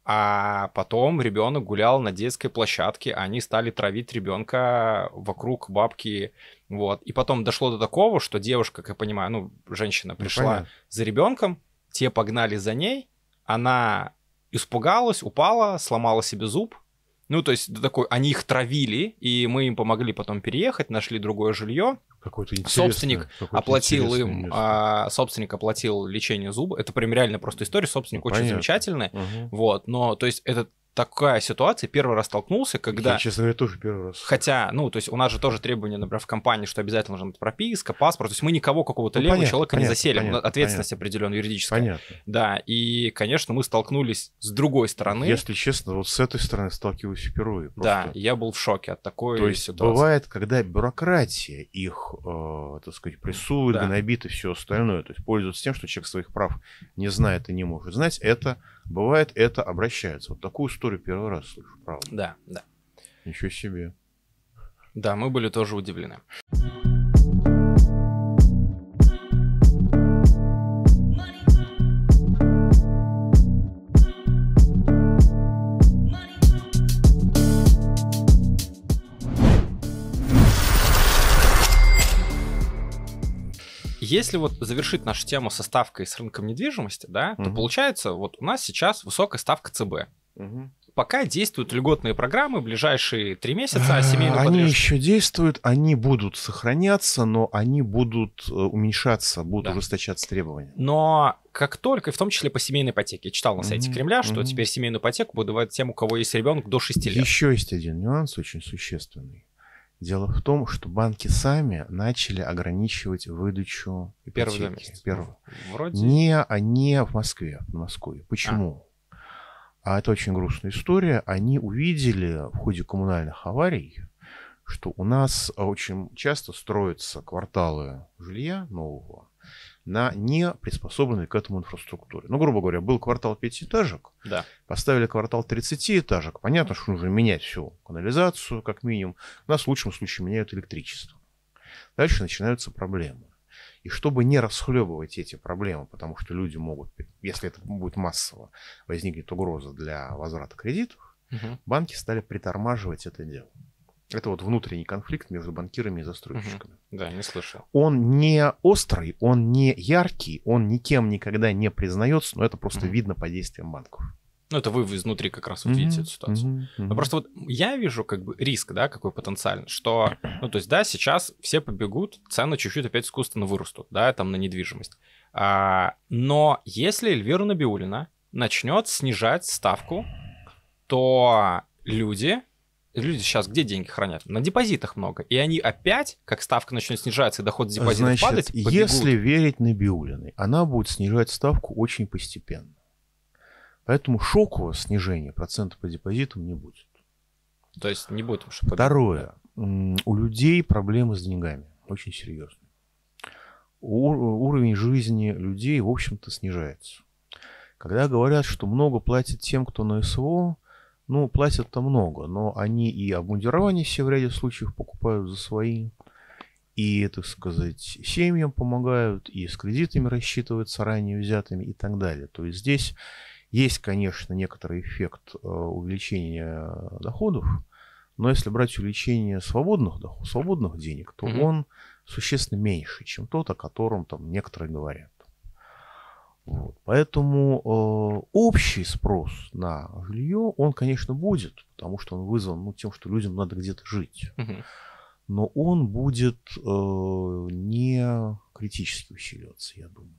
А потом ребенок гулял на детской площадке, они стали травить ребенка вокруг бабки. Вот. И потом дошло до такого, что девушка, как я понимаю, ну, женщина ну, пришла ну, за ребенком, те погнали за ней, она испугалась, упала, сломала себе зуб, ну, то есть такой, они их травили, и мы им помогли потом переехать, нашли другое жилье. Какой-то собственник какой оплатил им, а, собственник оплатил лечение зуба. Это прям реально просто история. Собственник ну, очень Понятно. замечательный. Угу. Вот, но то есть это такая ситуация первый раз столкнулся, когда... Я, честно говоря, тоже первый раз. Хотя, ну, то есть у нас же тоже требования, например, в компании, что обязательно нужна прописка, паспорт. То есть мы никого какого-то ну, левого понятно, человека понятно, не заселим. Понятно, ну, Ответственность понятно. определенная юридическая. Понятно. Да, и, конечно, мы столкнулись с другой стороны. Если честно, вот с этой стороны сталкиваюсь впервые. Просто. Да, я был в шоке от такой То есть ситуации. бывает, когда бюрократия их, э, так сказать, прессует, да. гнобит и все остальное. То есть пользуются тем, что человек своих прав не знает и не может знать. Это Бывает, это обращается. Вот такую историю первый раз слышу, правда? Да, да. Ничего себе. Да, мы были тоже удивлены. Если вот завершить нашу тему со ставкой с рынком недвижимости, да, угу. то получается, вот у нас сейчас высокая ставка ЦБ. Угу пока действуют льготные программы, ближайшие три месяца а семейного Они подрежка. еще действуют, они будут сохраняться, но они будут э, уменьшаться, будут да. ужесточаться требования. Но как только, в том числе по семейной ипотеке. Я читал на сайте mm Кремля, что mm теперь семейную ипотеку будут давать тем, у кого есть ребенок до 6 лет. Еще есть один нюанс очень существенный. Дело в том, что банки сами начали ограничивать выдачу ипотеки. Первый месяц. Ну, Первого. Вроде... Не, не в Москве, в Москве. Почему? А. а это очень грустная история. Они увидели в ходе коммунальных аварий, что у нас очень часто строятся кварталы жилья нового, на не приспособленной к этому инфраструктуре. Ну, грубо говоря, был квартал пятиэтажек, да. поставили квартал 30-этажек. Понятно, что нужно менять всю канализацию, как минимум. У нас в лучшем случае меняют электричество. Дальше начинаются проблемы. И чтобы не расхлебывать эти проблемы, потому что люди могут, если это будет массово, возникнет угроза для возврата кредитов, угу. банки стали притормаживать это дело. Это вот внутренний конфликт между банкирами и застройщиками. Угу. Да, не слышал. Он не острый, он не яркий, он никем никогда не признается, но это просто угу. видно по действиям банков. Ну, это вы изнутри как раз вот mm-hmm. видите эту ситуацию. Mm-hmm. Но ну, просто вот я вижу как бы риск, да, какой потенциальный, что, ну, то есть, да, сейчас все побегут, цены чуть-чуть опять искусственно вырастут, да, там на недвижимость. А, но если Эльвира Набиулина начнет снижать ставку, то люди люди сейчас где деньги хранят? На депозитах много. И они опять, как ставка начнет снижаться и доход с депозитов Значит, падать, побегут. если верить Набиулиной, она будет снижать ставку очень постепенно. Поэтому шокового снижения процента по депозитам не будет. То есть не будет что. Второе. У людей проблемы с деньгами. Очень серьезные. Уровень жизни людей, в общем-то, снижается. Когда говорят, что много платят тем, кто на СВО, ну, платят-то много, но они и обмундирование все в ряде случаев покупают за свои, и, так сказать, семьям помогают, и с кредитами рассчитываются ранее взятыми и так далее. То есть здесь есть, конечно, некоторый эффект э, увеличения доходов, но если брать увеличение свободных доходов, свободных денег, то mm-hmm. он существенно меньше, чем тот, о котором там некоторые говорят. Вот. Поэтому э, общий спрос на жилье, он, конечно, будет, потому что он вызван ну, тем, что людям надо где-то жить. Но он будет э, не критически усиливаться, я думаю.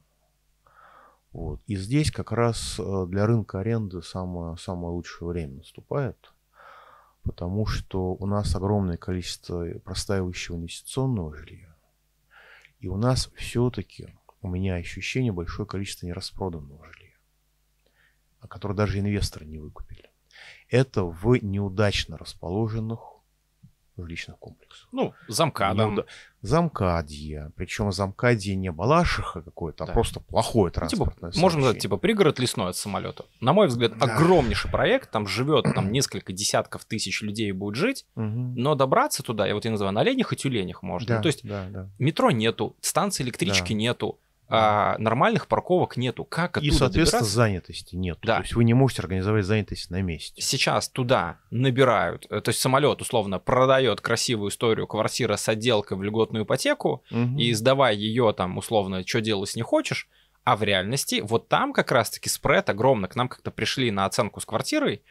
Вот. И здесь как раз э, для рынка аренды самое, самое лучшее время наступает, потому что у нас огромное количество простаивающего инвестиционного жилья. И у нас все-таки у меня ощущение большое количество нераспроданного жилья, а которое даже инвесторы не выкупили. Это в неудачно расположенных жилищных комплексах. Ну, замкада. Неуда... Замкадье. Причем замкадье не балашиха какой то а да. а просто плохое ну, типа, транспортное типа, Можем сказать типа, пригород лесной от самолета. На мой взгляд, да. огромнейший проект. Там живет там несколько десятков тысяч людей будет жить. Но добраться туда, я вот я называю, на оленях и тюленях можно. Да, ну, то есть да, да. метро нету, станции электрички да. нету а, нормальных парковок нету. Как оттуда И, соответственно, добираться? занятости нет. Да. То есть вы не можете организовать занятость на месте. Сейчас туда набирают, э, то есть самолет условно продает красивую историю квартира с отделкой в льготную ипотеку, угу. и сдавая ее там условно, что делать не хочешь, а в реальности вот там как раз-таки спред огромный. К нам как-то пришли на оценку с квартирой,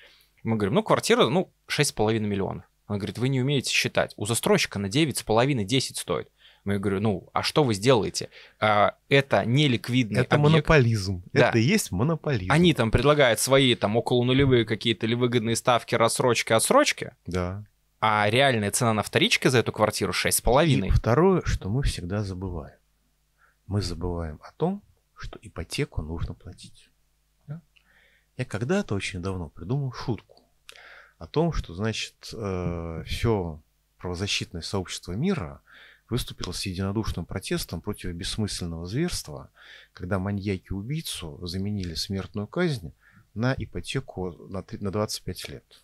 мы говорим, ну квартира, ну 6,5 миллионов. Она говорит, вы не умеете считать. У застройщика на 9,5-10 стоит. Мы ну, говорю, ну, а что вы сделаете? А, это неликвидный Это объект. монополизм. Да. Это и есть монополизм. Они там предлагают свои там около нулевые какие-то или выгодные ставки, рассрочки, отсрочки. Да. А реальная цена на вторичке за эту квартиру 6,5. И второе, что мы всегда забываем. Мы забываем о том, что ипотеку нужно платить. Да? Я когда-то очень давно придумал шутку о том, что, значит, э, все правозащитное сообщество мира выступил с единодушным протестом против бессмысленного зверства, когда маньяки-убийцу заменили смертную казнь на ипотеку на 25 лет.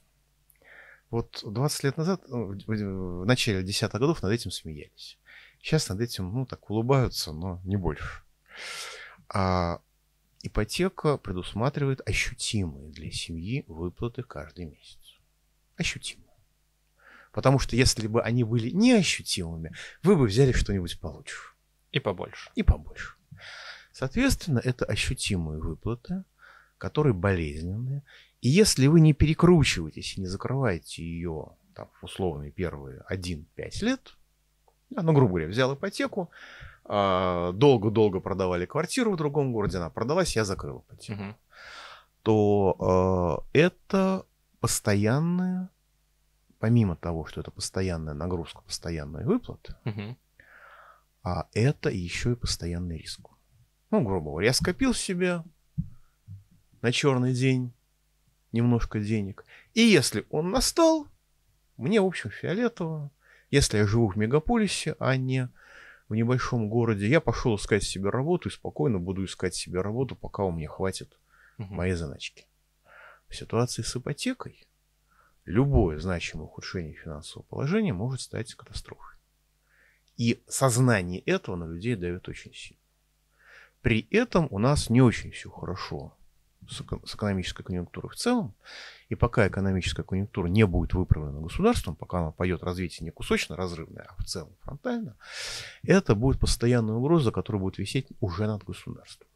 Вот 20 лет назад, ну, в начале десятых годов над этим смеялись. Сейчас над этим, ну, так улыбаются, но не больше. А ипотека предусматривает ощутимые для семьи выплаты каждый месяц. Ощутимые. Потому что если бы они были неощутимыми, вы бы взяли что-нибудь получше. И побольше. И побольше. Соответственно, это ощутимые выплаты, которые болезненные. И если вы не перекручиваетесь и не закрываете ее там, в условные первые 1-5 лет, ну, грубо говоря, взял ипотеку, а, долго-долго продавали квартиру в другом городе, она продалась, я закрыл ипотеку. Угу. То э, это постоянная помимо того, что это постоянная нагрузка, постоянная выплата, а это еще и постоянный риск. Ну, грубо говоря, я скопил себе на черный день немножко денег. И если он настал, мне, в общем, фиолетово. Если я живу в мегаполисе, а не в небольшом городе, я пошел искать себе работу и спокойно буду искать себе работу, пока у меня хватит угу. моей заначки. В ситуации с ипотекой любое значимое ухудшение финансового положения может стать катастрофой. И сознание этого на людей давит очень сильно. При этом у нас не очень все хорошо с экономической конъюнктурой в целом. И пока экономическая конъюнктура не будет выправлена государством, пока она пойдет развитие не кусочно-разрывное, а в целом фронтально, это будет постоянная угроза, которая будет висеть уже над государством.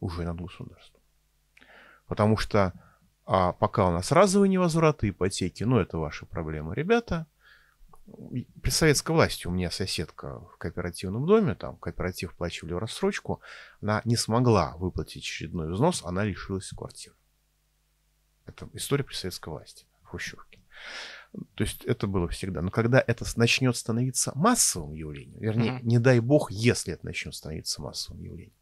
Уже над государством. Потому что а пока у нас разовые невозвраты ипотеки, ну это ваши проблемы, ребята. При советской власти у меня соседка в кооперативном доме, там кооператив плачивали в рассрочку, она не смогла выплатить очередной взнос, она лишилась квартиры. Это история при советской власти в Хрущевке. То есть это было всегда. Но когда это начнет становиться массовым явлением, вернее, mm-hmm. не дай бог, если это начнет становиться массовым явлением,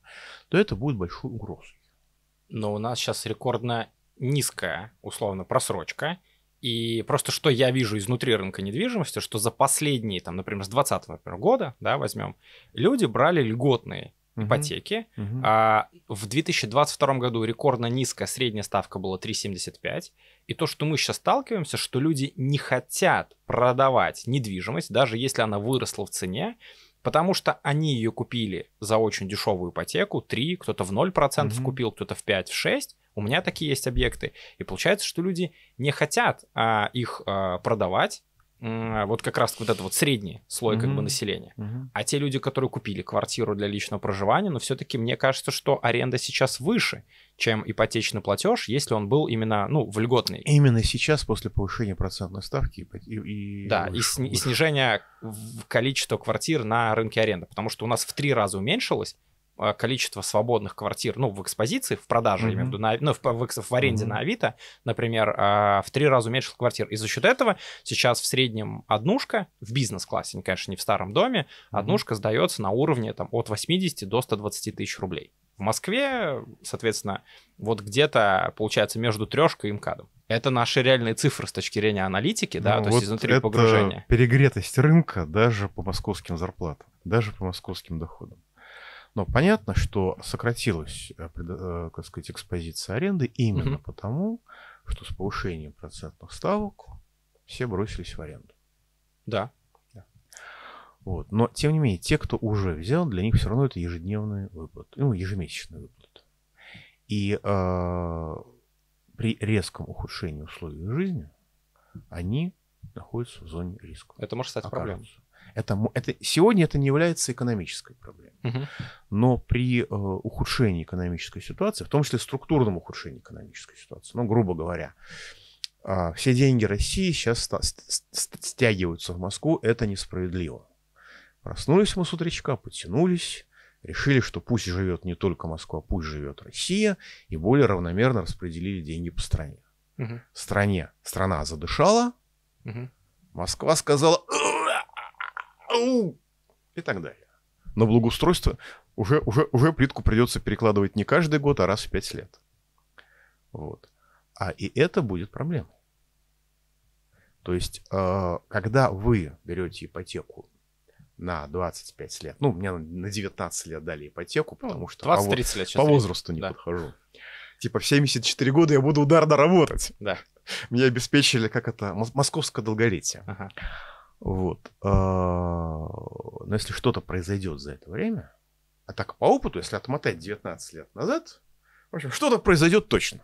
то это будет большой угрозой. Но у нас сейчас рекордная низкая, условно, просрочка, и просто что я вижу изнутри рынка недвижимости, что за последние, там, например, с 2020 года, да, возьмем, люди брали льготные uh-huh. ипотеки. Uh-huh. А, в 2022 году рекордно низкая средняя ставка была 3,75. И то, что мы сейчас сталкиваемся, что люди не хотят продавать недвижимость, даже если она выросла в цене, потому что они ее купили за очень дешевую ипотеку, 3, кто-то в 0% uh-huh. купил, кто-то в 5, в 6, у меня такие есть объекты. И получается, что люди не хотят а, их а, продавать, вот как раз вот этот вот средний слой mm-hmm. как бы населения. Mm-hmm. А те люди, которые купили квартиру для личного проживания, но все-таки мне кажется, что аренда сейчас выше, чем ипотечный платеж, если он был именно, ну, в льготный. Именно сейчас, после повышения процентной ставки и... и да, выше, и, сни- выше. и снижения количества квартир на рынке аренды, потому что у нас в три раза уменьшилось, а, количество свободных квартир, ну, в экспозиции, в продаже, mm-hmm. я имею в виду, на, ну, в, в, в аренде mm-hmm. на Авито, например, а, в три раза уменьшил квартир. И за счет этого сейчас в среднем однушка, в бизнес-классе, конечно, не в старом доме, однушка mm-hmm. сдается на уровне там от 80 до 120 тысяч рублей. В Москве, соответственно, вот где-то, получается, между трешкой и МКАДом. Это наши реальные цифры с точки зрения аналитики, да, ну то вот есть изнутри это погружения. перегретость рынка даже по московским зарплатам, даже по московским доходам. Но понятно, что сократилась, так э, э, сказать, экспозиция аренды именно угу. потому, что с повышением процентных ставок все бросились в аренду. Да. да. Вот. Но, тем не менее, те, кто уже взял, для них все равно это ежедневный выплат, ну, ежемесячный выплат. И э, при резком ухудшении условий жизни они находятся в зоне риска. Это может стать окажутся. проблемой. Это, это, сегодня это не является экономической проблемой. Угу. Но при э, ухудшении экономической ситуации, в том числе структурном ухудшении экономической ситуации, ну, грубо говоря, э, все деньги России сейчас стягиваются в Москву, это несправедливо. Проснулись мы с утречка, потянулись, решили, что пусть живет не только Москва, пусть живет Россия, и более равномерно распределили деньги по стране. Угу. Стране, страна задышала, угу. Москва сказала, ау, и так далее. Но благоустройство уже, уже, уже плитку придется перекладывать не каждый год, а раз в пять лет. Вот. А и это будет проблемой. То есть, а, когда вы берете ипотеку на 25 лет, ну, мне на 19 лет дали ипотеку, ну, потому ну, что 20 по, лет по возрасту не да. подхожу. Типа в 74 года я буду ударно работать. Да. Меня обеспечили, как это, московское долголетие. Ага. Вот. А, но если что-то произойдет за это время, а так по опыту, если отмотать 19 лет назад, в общем, что-то произойдет точно.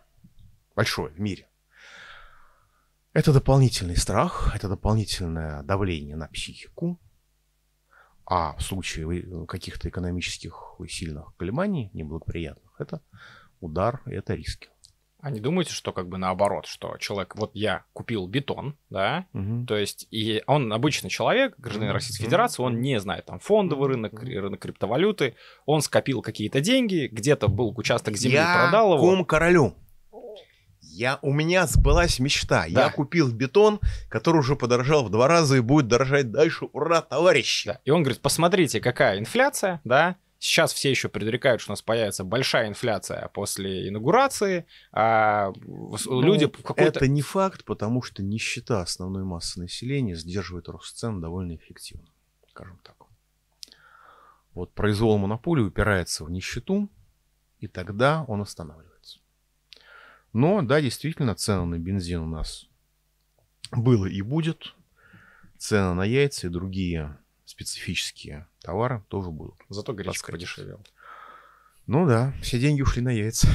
Большое в мире. Это дополнительный страх, это дополнительное давление на психику. А в случае э, каких-то экономических сильных колебаний, неблагоприятных, это удар, это риски. А не думаете, что как бы наоборот, что человек, вот я купил бетон, да, угу. то есть и он обычный человек, гражданин угу. Российской Федерации, он не знает там фондовый рынок, рынок криптовалюты, он скопил какие-то деньги, где-то был участок земли, я продал его. ком королю. Я, у меня сбылась мечта. Да. Я купил бетон, который уже подорожал в два раза и будет дорожать дальше. Ура, товарищи! Да. И он говорит, посмотрите, какая инфляция, да, Сейчас все еще предрекают, что у нас появится большая инфляция после инаугурации. А Но ну, люди какой-то... Это не факт, потому что нищета основной массы населения сдерживает рост цен довольно эффективно, скажем так. Вот произвол монополии упирается в нищету, и тогда он останавливается. Но, да, действительно, цены на бензин у нас было и будет. Цены на яйца и другие специфические товары тоже будут. Зато гречка подешевела. Ну да, все деньги ушли на яйца.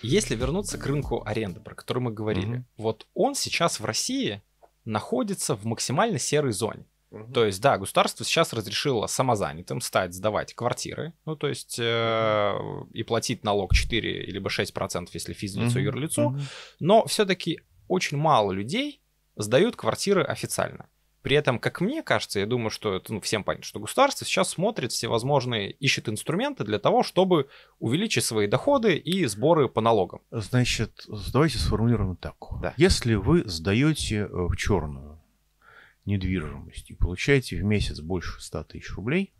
Если вернуться к рынку аренды, про который мы говорили, mm вот он сейчас в России находится в максимально серой зоне. Угу. То есть, да, государство сейчас разрешило самозанятым стать сдавать квартиры, ну, то есть, э, и платить налог 4 либо 6%, если физлицу угу. юрлицу, угу. но все-таки очень мало людей сдают квартиры официально. При этом, как мне кажется, я думаю, что это ну, всем понятно, что государство сейчас смотрит всевозможные, ищет инструменты для того, чтобы увеличить свои доходы и сборы по налогам. Значит, давайте сформулируем так. Да. Если вы сдаете э, в черную недвижимость и получаете в месяц больше 100 тысяч рублей,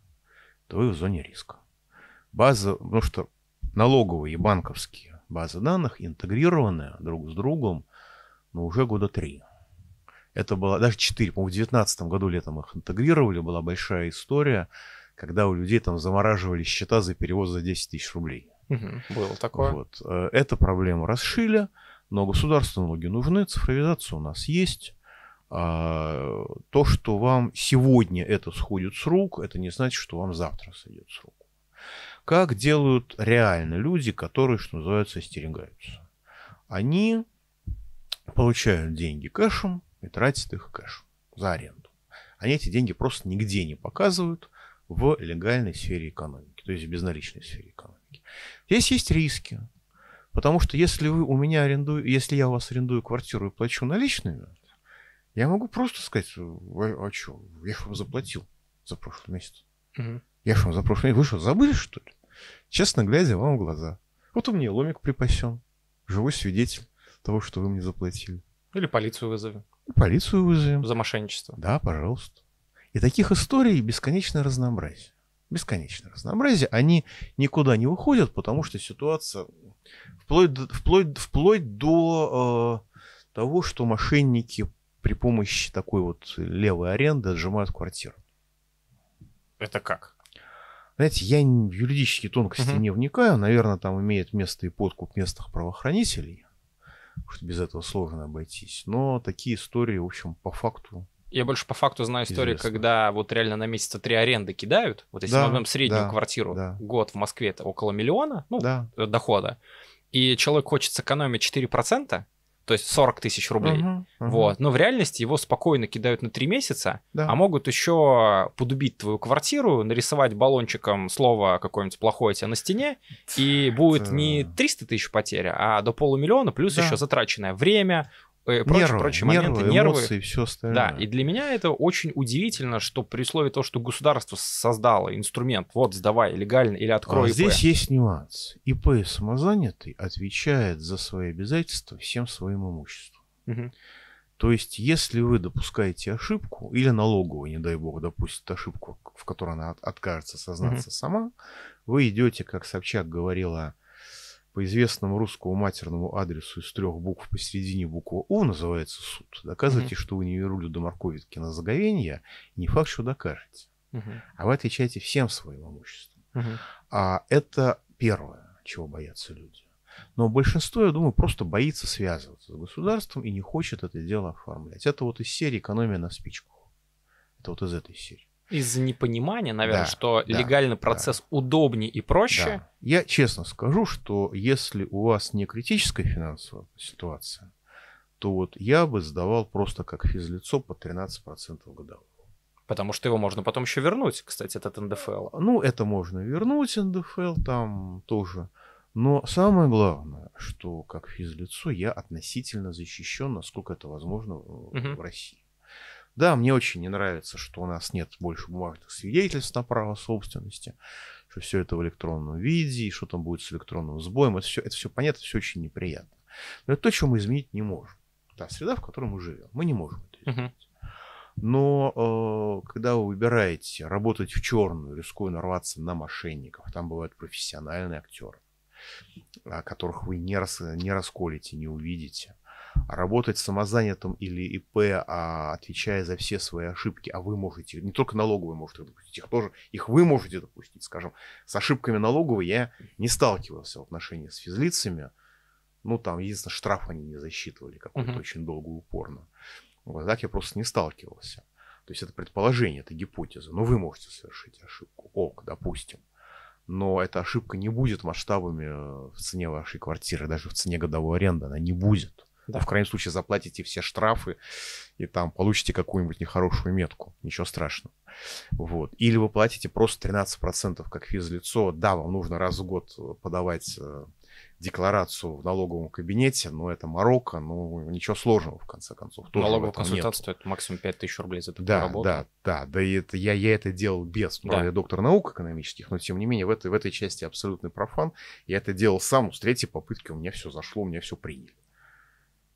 то вы в зоне риска. База, потому ну что налоговые и банковские базы данных интегрированы друг с другом, но ну, уже года три. Это было даже 4, по-моему, в 2019 году летом их интегрировали, была большая история, когда у людей там замораживали счета за перевод за 10 тысяч рублей. Угу, было такое. Вот. Э, эту проблему расшили, но государственные налоги нужны, цифровизация у нас есть. А, то, что вам сегодня это сходит с рук, это не значит, что вам завтра сойдет с рук. Как делают реально люди, которые, что называется, остерегаются? Они получают деньги кэшем, и тратит их кэш за аренду. Они эти деньги просто нигде не показывают в легальной сфере экономики, то есть в безналичной сфере экономики. Здесь есть риски, потому что если вы у меня арендую, если я у вас арендую квартиру и плачу наличными, я могу просто сказать, а, а что, я же вам заплатил за прошлый месяц. Угу. Я же вам за прошлый месяц. Вы что, забыли, что ли? Честно глядя вам в глаза. Вот у меня ломик припасен. Живой свидетель того, что вы мне заплатили. Или полицию вызови. Полицию вызовем. За мошенничество. Да, пожалуйста. И таких историй бесконечное разнообразие. Бесконечное разнообразие. Они никуда не выходят, потому что ситуация вплоть до, вплоть, вплоть до э, того, что мошенники при помощи такой вот левой аренды отжимают квартиру. Это как? Знаете, я в юридические тонкости угу. не вникаю. Наверное, там имеет место и подкуп местных правоохранителей что без этого сложно обойтись. Но такие истории, в общем, по факту я больше по факту знаю историю, когда вот реально на месяца три аренды кидают. Вот если да, мы возьмем среднюю да, квартиру, да. год в Москве это около миллиона ну, да. дохода. И человек хочет сэкономить 4%, то есть 40 тысяч рублей. Угу, угу. Вот. Но в реальности его спокойно кидают на 3 месяца, да. а могут еще подубить твою квартиру, нарисовать баллончиком слово какое-нибудь плохое тебе на стене, и будет не 300 тысяч потеря, а до полумиллиона, плюс да. еще затраченное время, нервы, прочие нервы, моменты, нервы. Эмоции, все остальное. Да, и для меня это очень удивительно, что при условии того, что государство создало инструмент, вот сдавай легально или открой а, ИП. Здесь есть нюанс. ИП самозанятый отвечает за свои обязательства всем своим имуществом. Угу. То есть, если вы допускаете ошибку, или налоговая, не дай бог, допустит ошибку, в которой она откажется сознаться mm сама, вы идете, как Собчак говорила, по известному русскому матерному адресу из трех букв посередине буква У называется суд. Доказывайте, угу. что вы не верули до морковитки на заговенье, не факт, что докажете. Угу. А вы отвечаете всем своим имуществом. Угу. А это первое, чего боятся люди. Но большинство, я думаю, просто боится связываться с государством и не хочет это дело оформлять. Это вот из серии «Экономия на спичках. Это вот из этой серии. Из-за непонимания, наверное, да, что да, легальный процесс да. удобнее и проще. Да. Я честно скажу, что если у вас не критическая финансовая ситуация, то вот я бы сдавал просто как физлицо по 13% годового. Потому что его можно потом еще вернуть, кстати, этот НДФЛ. А, ну, это можно вернуть, НДФЛ там тоже. Но самое главное, что как физлицо я относительно защищен, насколько это возможно угу. в России. Да, мне очень не нравится, что у нас нет больше бумажных свидетельств на право собственности, что все это в электронном виде, и что там будет с электронным сбоем. Это все, это все понятно, все очень неприятно. Но это то, чем мы изменить не можем. Та среда, в которой мы живем. Мы не можем это изменить. Но э, когда вы выбираете работать в черную, рискуя нарваться на мошенников, там бывают профессиональные актеры, а которых вы не, рас, не расколите, не увидите работать самозанятым или ИП, а отвечая за все свои ошибки, а вы можете, не только налоговые можете допустить, их тоже, их вы можете допустить, скажем. С ошибками налоговой я не сталкивался в отношении с физлицами, ну, там, единственное, штраф они не засчитывали какой-то uh-huh. очень долго и упорно. Вот так я просто не сталкивался. То есть это предположение, это гипотеза. Но вы можете совершить ошибку. Ок, допустим. Но эта ошибка не будет масштабами э, в цене вашей квартиры, даже в цене годовой аренды она не будет. Да, в крайнем случае заплатите все штрафы и там получите какую-нибудь нехорошую метку. Ничего страшного. Вот. Или вы платите просто 13% как физлицо. Да, вам нужно раз в год э, подавать э, декларацию в налоговом кабинете, но это Марокко, ну ничего сложного в конце концов. Тоже Налоговая консультация стоит максимум 5000 рублей за такую да, работу. Да, да, да, и это, я, я это делал без, да. я наук экономических, но тем не менее в этой, в этой части абсолютный профан. Я это делал сам, с третьей попытки у меня все зашло, у меня все приняли.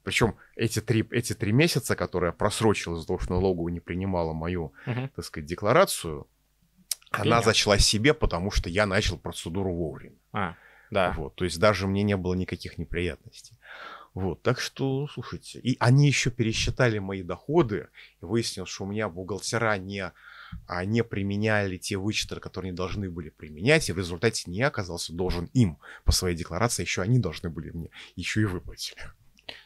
Причем эти три, эти три месяца, которые я просрочил из-за того, что не принимала мою, угу. так сказать, декларацию, Принял. А она зачла себе, потому что я начал процедуру вовремя. А, да. Вот, то есть даже мне не было никаких неприятностей. Вот, так что, слушайте, и они еще пересчитали мои доходы, и выяснилось, что у меня бухгалтера не, а не применяли те вычеты, которые они должны были применять, и в результате не оказался должен им по своей декларации, еще они должны были мне еще и выплатили.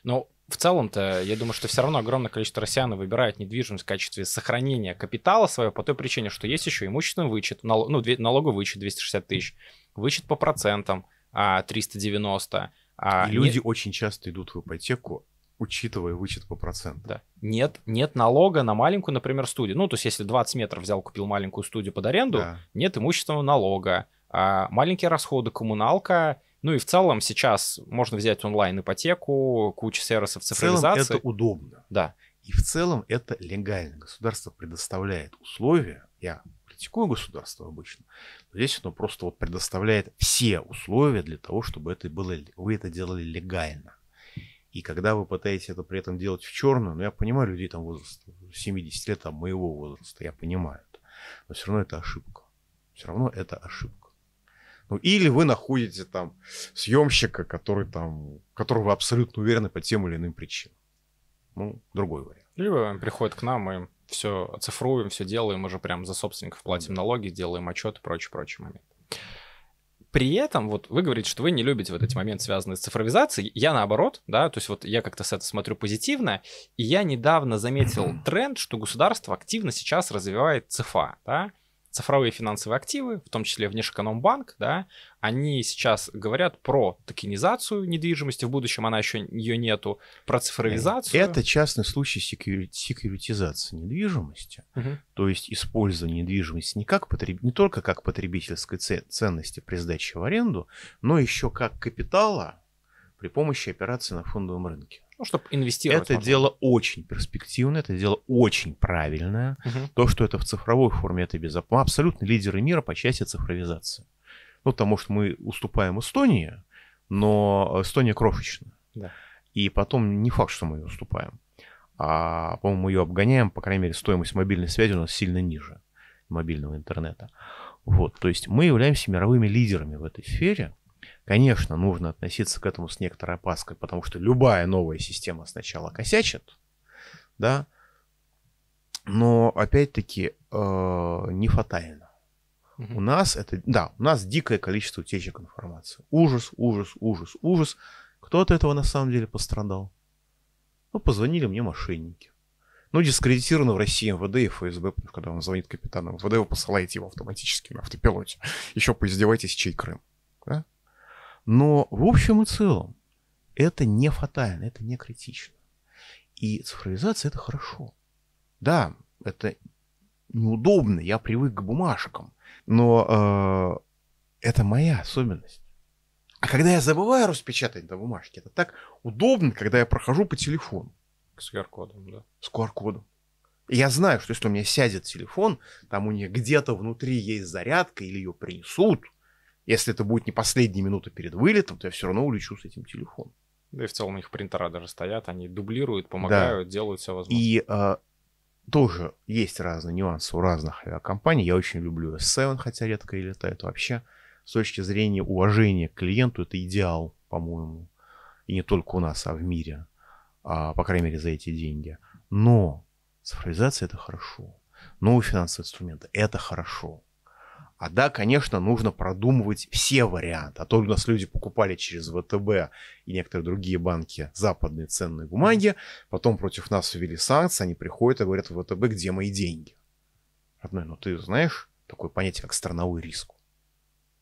Но в целом-то, я думаю, что все равно огромное количество россиян выбирает недвижимость в качестве сохранения капитала своего по той причине, что есть еще имущественный вычет, нал- ну, налоговый вычет 260 тысяч, вычет по процентам а, 390. А И люди очень часто идут в ипотеку, учитывая вычет по процентам. Да. Нет, нет налога на маленькую, например, студию. Ну, то есть, если 20 метров взял, купил маленькую студию под аренду, да. нет имущественного налога. А маленькие расходы, коммуналка, ну и в целом сейчас можно взять онлайн-ипотеку, кучу сервисов цифровизации. В целом это удобно. Да. И в целом это легально. Государство предоставляет условия. Я критикую государство обычно. Но здесь оно просто вот предоставляет все условия для того, чтобы это было, вы это делали легально. И когда вы пытаетесь это при этом делать в черную, ну я понимаю людей там возраста 70 лет, там моего возраста, я понимаю это. Но все равно это ошибка. Все равно это ошибка. Ну, или вы находите там съемщика, который там, которого вы абсолютно уверены по тем или иным причинам. Ну, другой вариант. Либо он приходит к нам, и все оцифруем, все делаем, уже прям за собственников платим налоги, делаем отчет и прочие, прочие моменты. При этом, вот вы говорите, что вы не любите вот эти моменты, связанные с цифровизацией. Я наоборот, да, то есть вот я как-то с этого смотрю позитивно, и я недавно заметил тренд, что государство активно сейчас развивает цифа, да, цифровые финансовые активы, в том числе Внешэкономбанк, да, они сейчас говорят про токенизацию недвижимости, в будущем она еще ее нету, про цифровизацию. Это частный случай секьюритизации недвижимости, угу. то есть использование недвижимости не, как потреб... не только как потребительской ценности при сдаче в аренду, но еще как капитала при помощи операций на фондовом рынке. Ну, чтобы инвестировать. Это можно. дело очень перспективное, это дело очень правильное. Угу. То, что это в цифровой форме, это безопасно. Абсолютно лидеры мира по части цифровизации. Ну, потому что мы уступаем Эстонии, но Эстония крошечная. Да. И потом не факт, что мы ее уступаем. А, по-моему, мы ее обгоняем, по крайней мере, стоимость мобильной связи у нас сильно ниже мобильного интернета. Вот, то есть мы являемся мировыми лидерами в этой сфере. Конечно, нужно относиться к этому с некоторой опаской, потому что любая новая система сначала косячит, да, но опять-таки э, не фатально. У нас это, да, у нас дикое количество утечек информации. Ужас, ужас, ужас, ужас. Кто от этого на самом деле пострадал? Ну, позвонили мне мошенники. Ну, дискредитировано в России МВД и ФСБ, потому что когда вам звонит капитан МВД, вы посылаете его автоматически на автопилоте. Еще поиздевайтесь, чей Крым. Да? Но в общем и целом это не фатально, это не критично. И цифровизация это хорошо. Да, это неудобно, я привык к бумажкам, но э, это моя особенность. А когда я забываю распечатать на бумажке, это так удобно, когда я прохожу по телефону. С QR-кодом, да. С QR-кодом. Я знаю, что если у меня сядет телефон, там у них где-то внутри есть зарядка или ее принесут – если это будет не последняя минута перед вылетом, то я все равно улечу с этим телефоном. Да и в целом у них принтера даже стоят, они дублируют, помогают, да. делают все возможное. И а, тоже есть разные нюансы у разных авиакомпаний. Я очень люблю S7, хотя редко и летает вообще. С точки зрения уважения к клиенту, это идеал, по-моему. И не только у нас, а в мире. А, по крайней мере, за эти деньги. Но цифровизация это хорошо. Новые финансовые инструменты это хорошо. А да, конечно, нужно продумывать все варианты. А то у нас люди покупали через ВТБ и некоторые другие банки западные ценные бумаги, потом против нас ввели санкции, они приходят и говорят, ВТБ, где мои деньги? Родной, ну ты знаешь такое понятие, как страновой риск?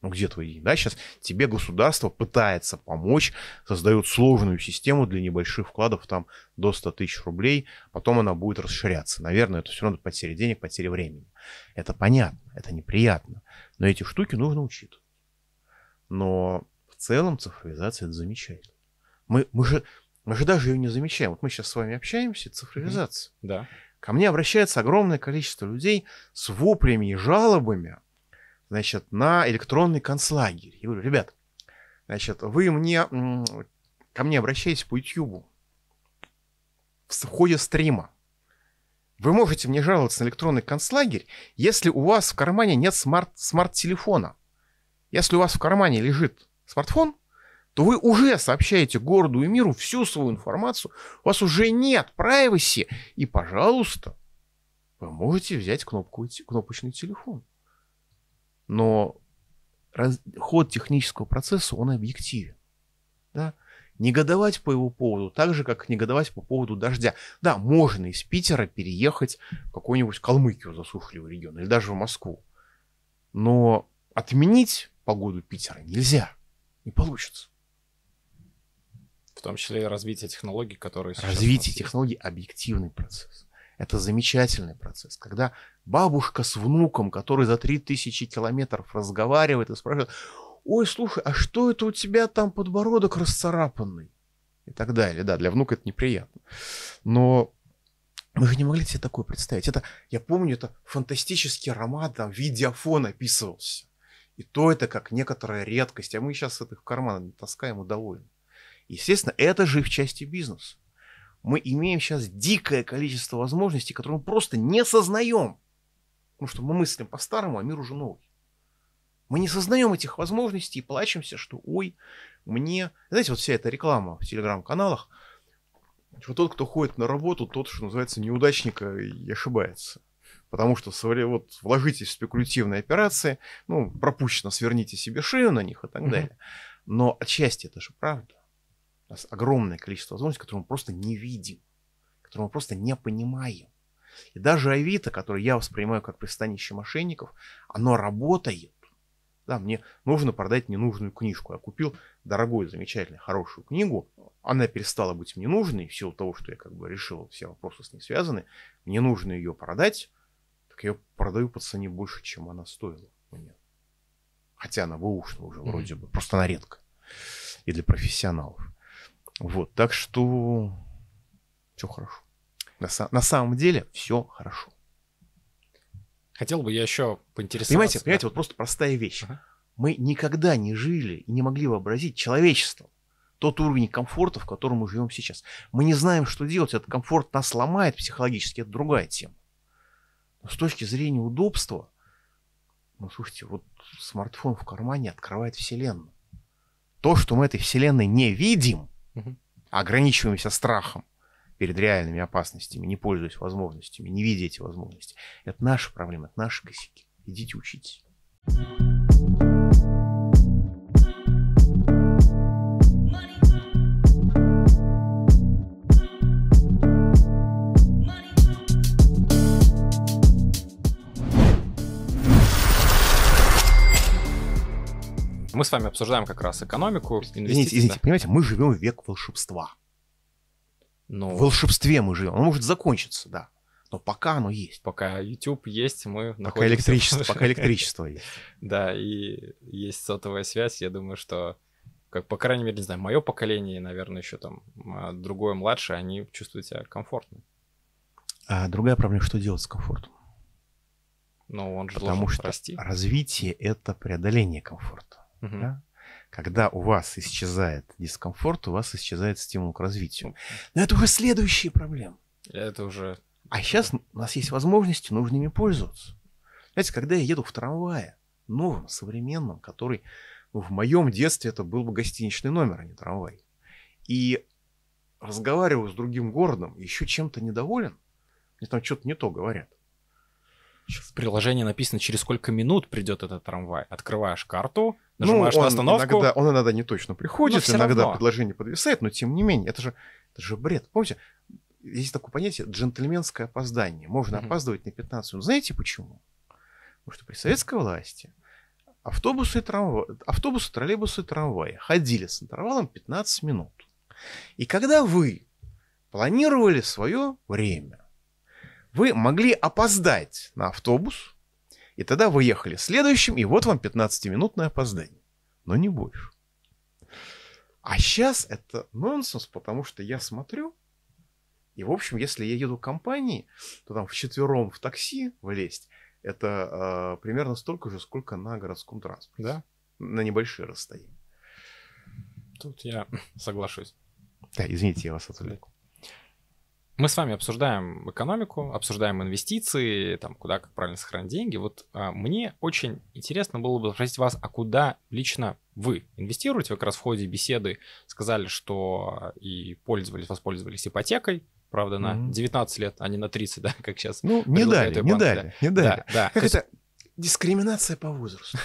Ну где твои деньги? Да, сейчас тебе государство пытается помочь, создает сложную систему для небольших вкладов там до 100 тысяч рублей, потом она будет расширяться. Наверное, это все равно потеря денег, потеря времени. Это понятно, это неприятно, но эти штуки нужно учитывать. Но в целом цифровизация это замечательно. Мы, мы, же, мы же даже ее не замечаем. Вот мы сейчас с вами общаемся, цифровизация. Да. Ко мне обращается огромное количество людей с воплями и жалобами значит, на электронный концлагерь. Я говорю, ребят, значит, вы мне, ко мне обращаетесь по YouTube в ходе стрима. Вы можете мне жаловаться на электронный концлагерь, если у вас в кармане нет смарт- смарт-телефона. Если у вас в кармане лежит смартфон, то вы уже сообщаете городу и миру всю свою информацию. У вас уже нет privacy. И, пожалуйста, вы можете взять кнопку, кнопочный телефон но раз, ход технического процесса, он объективен. Да? Негодовать по его поводу, так же, как негодовать по поводу дождя. Да, можно из Питера переехать в какую-нибудь Калмыкию, засушливый регион, или даже в Москву. Но отменить погоду Питера нельзя. Не получится. В том числе и развитие технологий, которые сейчас Развитие технологий – объективный процесс. Это замечательный процесс, когда бабушка с внуком, который за 3000 километров разговаривает и спрашивает, ой, слушай, а что это у тебя там подбородок расцарапанный? И так далее. Да, для внука это неприятно. Но мы же не могли себе такое представить. Это, я помню, это фантастический роман, там видеофон описывался. И то это как некоторая редкость. А мы сейчас это в карман таскаем и довольны. Естественно, это же в части бизнеса мы имеем сейчас дикое количество возможностей, которые мы просто не сознаем. Потому что мы мыслим по-старому, а мир уже новый. Мы не сознаем этих возможностей и плачемся, что ой, мне... Знаете, вот вся эта реклама в телеграм-каналах, что типа тот, кто ходит на работу, тот, что называется, неудачник и ошибается. Потому что вот, вложитесь в спекулятивные операции, ну, пропущено, сверните себе шею на них и так далее. Но отчасти это же правда. У нас огромное количество возможностей, которые мы просто не видим, которые мы просто не понимаем. И даже Авито, который я воспринимаю как пристанище мошенников, оно работает. Да, мне нужно продать ненужную книжку. Я купил дорогую, замечательную, хорошую книгу. Она перестала быть мне нужной в силу того, что я как бы решил, все вопросы с ней связаны. Мне нужно ее продать. Так я ее продаю по цене больше, чем она стоила мне. Хотя она бэушна уже mm-hmm. вроде бы. Просто она редко. И для профессионалов. Вот, так что все хорошо. На, на самом деле все хорошо. Хотел бы я еще поинтересоваться. Понимаете, понимаете, вот просто простая вещь. Ага. Мы никогда не жили и не могли вообразить человечеством тот уровень комфорта, в котором мы живем сейчас. Мы не знаем, что делать. Этот комфорт нас ломает психологически, это другая тема. Но с точки зрения удобства, ну слушайте, вот смартфон в кармане открывает вселенную. То, что мы этой вселенной не видим – Угу. Ограничиваемся страхом перед реальными опасностями, не пользуясь возможностями, не видя эти возможности. Это наша проблема, это наши косяки. Идите учитесь. Мы с вами обсуждаем как раз экономику, инвестиции. Извините, извините понимаете, мы живем в век волшебства. Но... Ну. В волшебстве мы живем. Оно может закончиться, да. Но пока оно есть. Пока YouTube есть, мы пока находимся... Электричество, пока электричество есть. Да, и есть сотовая связь. Я думаю, что, как по крайней мере, не знаю, мое поколение, наверное, еще там а, другое младшее, они чувствуют себя комфортно. А другая проблема, что делать с комфортом? Ну, он же Потому что расти. развитие — это преодоление комфорта. Угу. Да? Когда у вас исчезает дискомфорт, у вас исчезает стимул к развитию. Но это уже следующие проблемы. Это уже... А сейчас у нас есть возможности, нужно ими пользоваться. Знаете, когда я еду в трамвае, новом, современном, который ну, в моем детстве это был бы гостиничный номер, а не трамвай. И разговариваю с другим городом, еще чем-то недоволен, мне там что-то не то говорят в приложении написано, через сколько минут придет этот трамвай. Открываешь карту, ну, нажимаешь ну, на остановку. Иногда, он иногда не точно приходит, иногда равно. предложение подвисает, но тем не менее, это же, это же бред. Помните, есть такое понятие джентльменское опоздание. Можно mm-hmm. опаздывать на 15 минут. Знаете почему? Потому что при советской власти автобусы, и трамва... автобусы троллейбусы и трамваи ходили с интервалом 15 минут. И когда вы планировали свое время, вы могли опоздать на автобус, и тогда вы ехали следующим, и вот вам 15-минутное опоздание. Но не больше. А сейчас это нонсенс, потому что я смотрю, и, в общем, если я еду в компании, то там вчетвером в такси влезть, это э, примерно столько же, сколько на городском транспорте. Да. На небольшие расстояния. Тут я соглашусь. Да, извините, я вас отвлек мы с вами обсуждаем экономику, обсуждаем инвестиции, там, куда, как правильно сохранить деньги. Вот а, мне очень интересно было бы спросить вас, а куда лично вы инвестируете? Вы как раз в ходе беседы сказали, что а, и пользовались, воспользовались ипотекой, правда, на mm-hmm. 19 лет, а не на 30, да, как сейчас. Ну, не дали, банк, не банк, дали, да. не дали. Да, да. Как То это? Есть... Дискриминация по возрасту.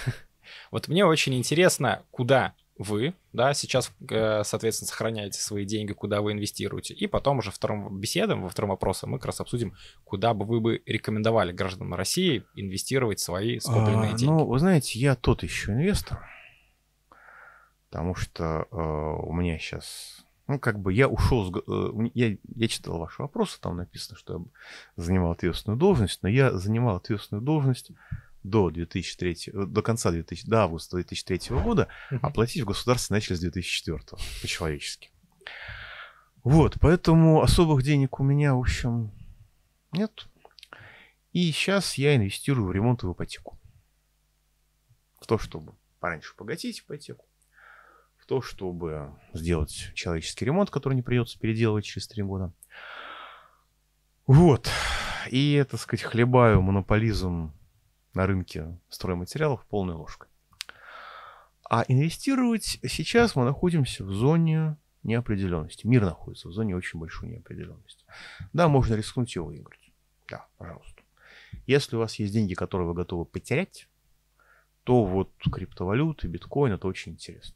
Вот мне очень интересно, куда вы, да, сейчас, э, соответственно, сохраняете свои деньги, куда вы инвестируете, и потом уже вторым беседам, во втором вопросе мы как раз обсудим, куда бы вы бы рекомендовали гражданам России инвестировать свои скопленные а, деньги. Ну, вы знаете, я тот еще инвестор, потому что э, у меня сейчас, ну, как бы я ушел, с, э, я, я читал ваши вопросы, там написано, что я занимал ответственную должность, но я занимал ответственную должность до 2003, э, до конца 2000, до августа 2003 года, а платить в государство начали с 2004 по-человечески. Вот, поэтому особых денег у меня, в общем, нет. И сейчас я инвестирую в ремонт и в ипотеку. В то, чтобы пораньше погасить ипотеку. В то, чтобы сделать человеческий ремонт, который не придется переделывать через три года. Вот. И, так сказать, хлебаю монополизм на рынке стройматериалов полной ложкой. А инвестировать сейчас мы находимся в зоне неопределенности. Мир находится в зоне очень большой неопределенности. Да, можно рискнуть его выиграть. Да, пожалуйста. Если у вас есть деньги, которые вы готовы потерять, то вот криптовалюты, биткоин это очень интересно.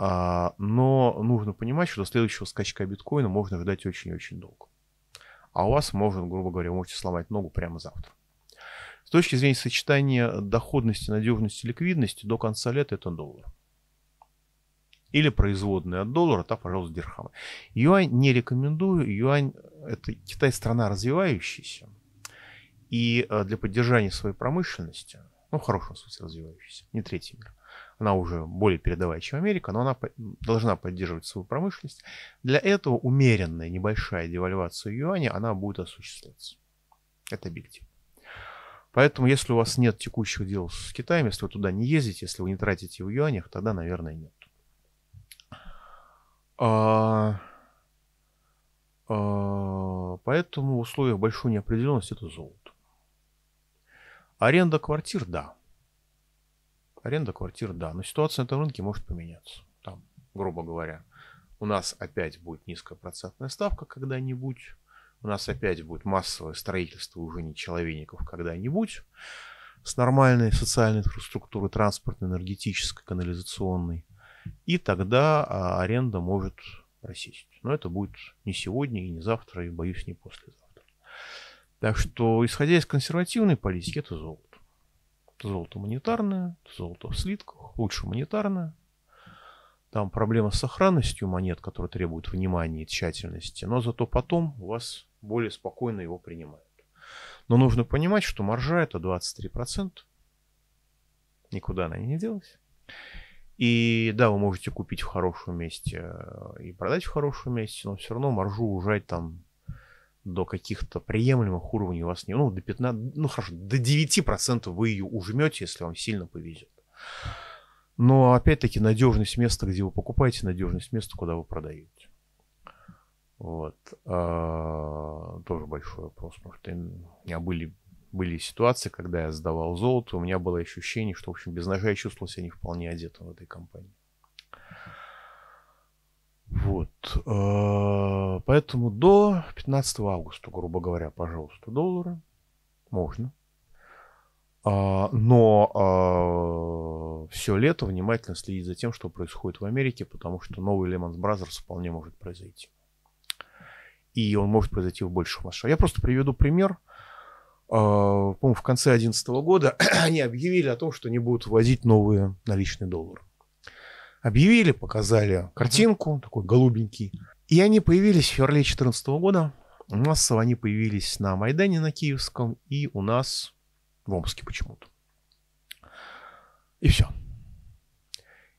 А, но нужно понимать, что до следующего скачка биткоина можно ждать очень-очень долго. А у вас можно, грубо говоря, вы можете сломать ногу прямо завтра. С точки зрения сочетания доходности, надежности, ликвидности, до конца лета это доллар. Или производные от доллара, так, пожалуйста, дирхамы. Юань не рекомендую. Юань – это Китай страна развивающаяся. И э, для поддержания своей промышленности, ну, в хорошем смысле развивающаяся, не третий мир, она уже более передовая, чем Америка, но она должна поддерживать свою промышленность. Для этого умеренная небольшая девальвация юаня, она будет осуществляться. Это объектив. Поэтому, если у вас нет текущих дел с Китаем, если вы туда не ездите, если вы не тратите в юанях, тогда, наверное, нет. А, а, поэтому в условиях большой неопределенности это золото. Аренда квартир, да. Аренда квартир, да. Но ситуация на этом рынке может поменяться. Там, грубо говоря, у нас опять будет низкая процентная ставка когда-нибудь у нас опять будет массовое строительство уже не человеников когда-нибудь с нормальной социальной инфраструктурой, транспортной, энергетической, канализационной. И тогда а, аренда может просесть. Но это будет не сегодня и не завтра, и, боюсь, не послезавтра. Так что, исходя из консервативной политики, это золото. Это золото монетарное, это золото в слитках, лучше монетарное. Там проблема с сохранностью монет, которая требует внимания и тщательности, но зато потом у вас более спокойно его принимают. Но нужно понимать, что маржа это 23%. Никуда она не делась. И да, вы можете купить в хорошем месте э, и продать в хорошем месте, но все равно маржу ужать там до каких-то приемлемых уровней у вас не... Ну, до 15... Ну, хорошо, до 9% вы ее ужмете, если вам сильно повезет. Но опять-таки надежность места, где вы покупаете, надежность места, куда вы продаете. Вот. А, тоже большой вопрос, потому что у меня были, были ситуации, когда я сдавал золото, у меня было ощущение, что, в общем, без ножа я чувствовал себя не вполне одетым в этой компании. Вот. А, поэтому до 15 августа, грубо говоря, пожалуйста, доллары можно. А, но а, все лето внимательно следить за тем, что происходит в Америке, потому что новый Lehman Brothers вполне может произойти и он может произойти в больших масштабах. Я просто приведу пример. А, по-моему, в конце 2011 года они объявили о том, что они будут вводить новые наличные доллары. Объявили, показали картинку, такой голубенький. И они появились в феврале 2014 года. Массово они появились на Майдане на Киевском и у нас в Омске почему-то. И все.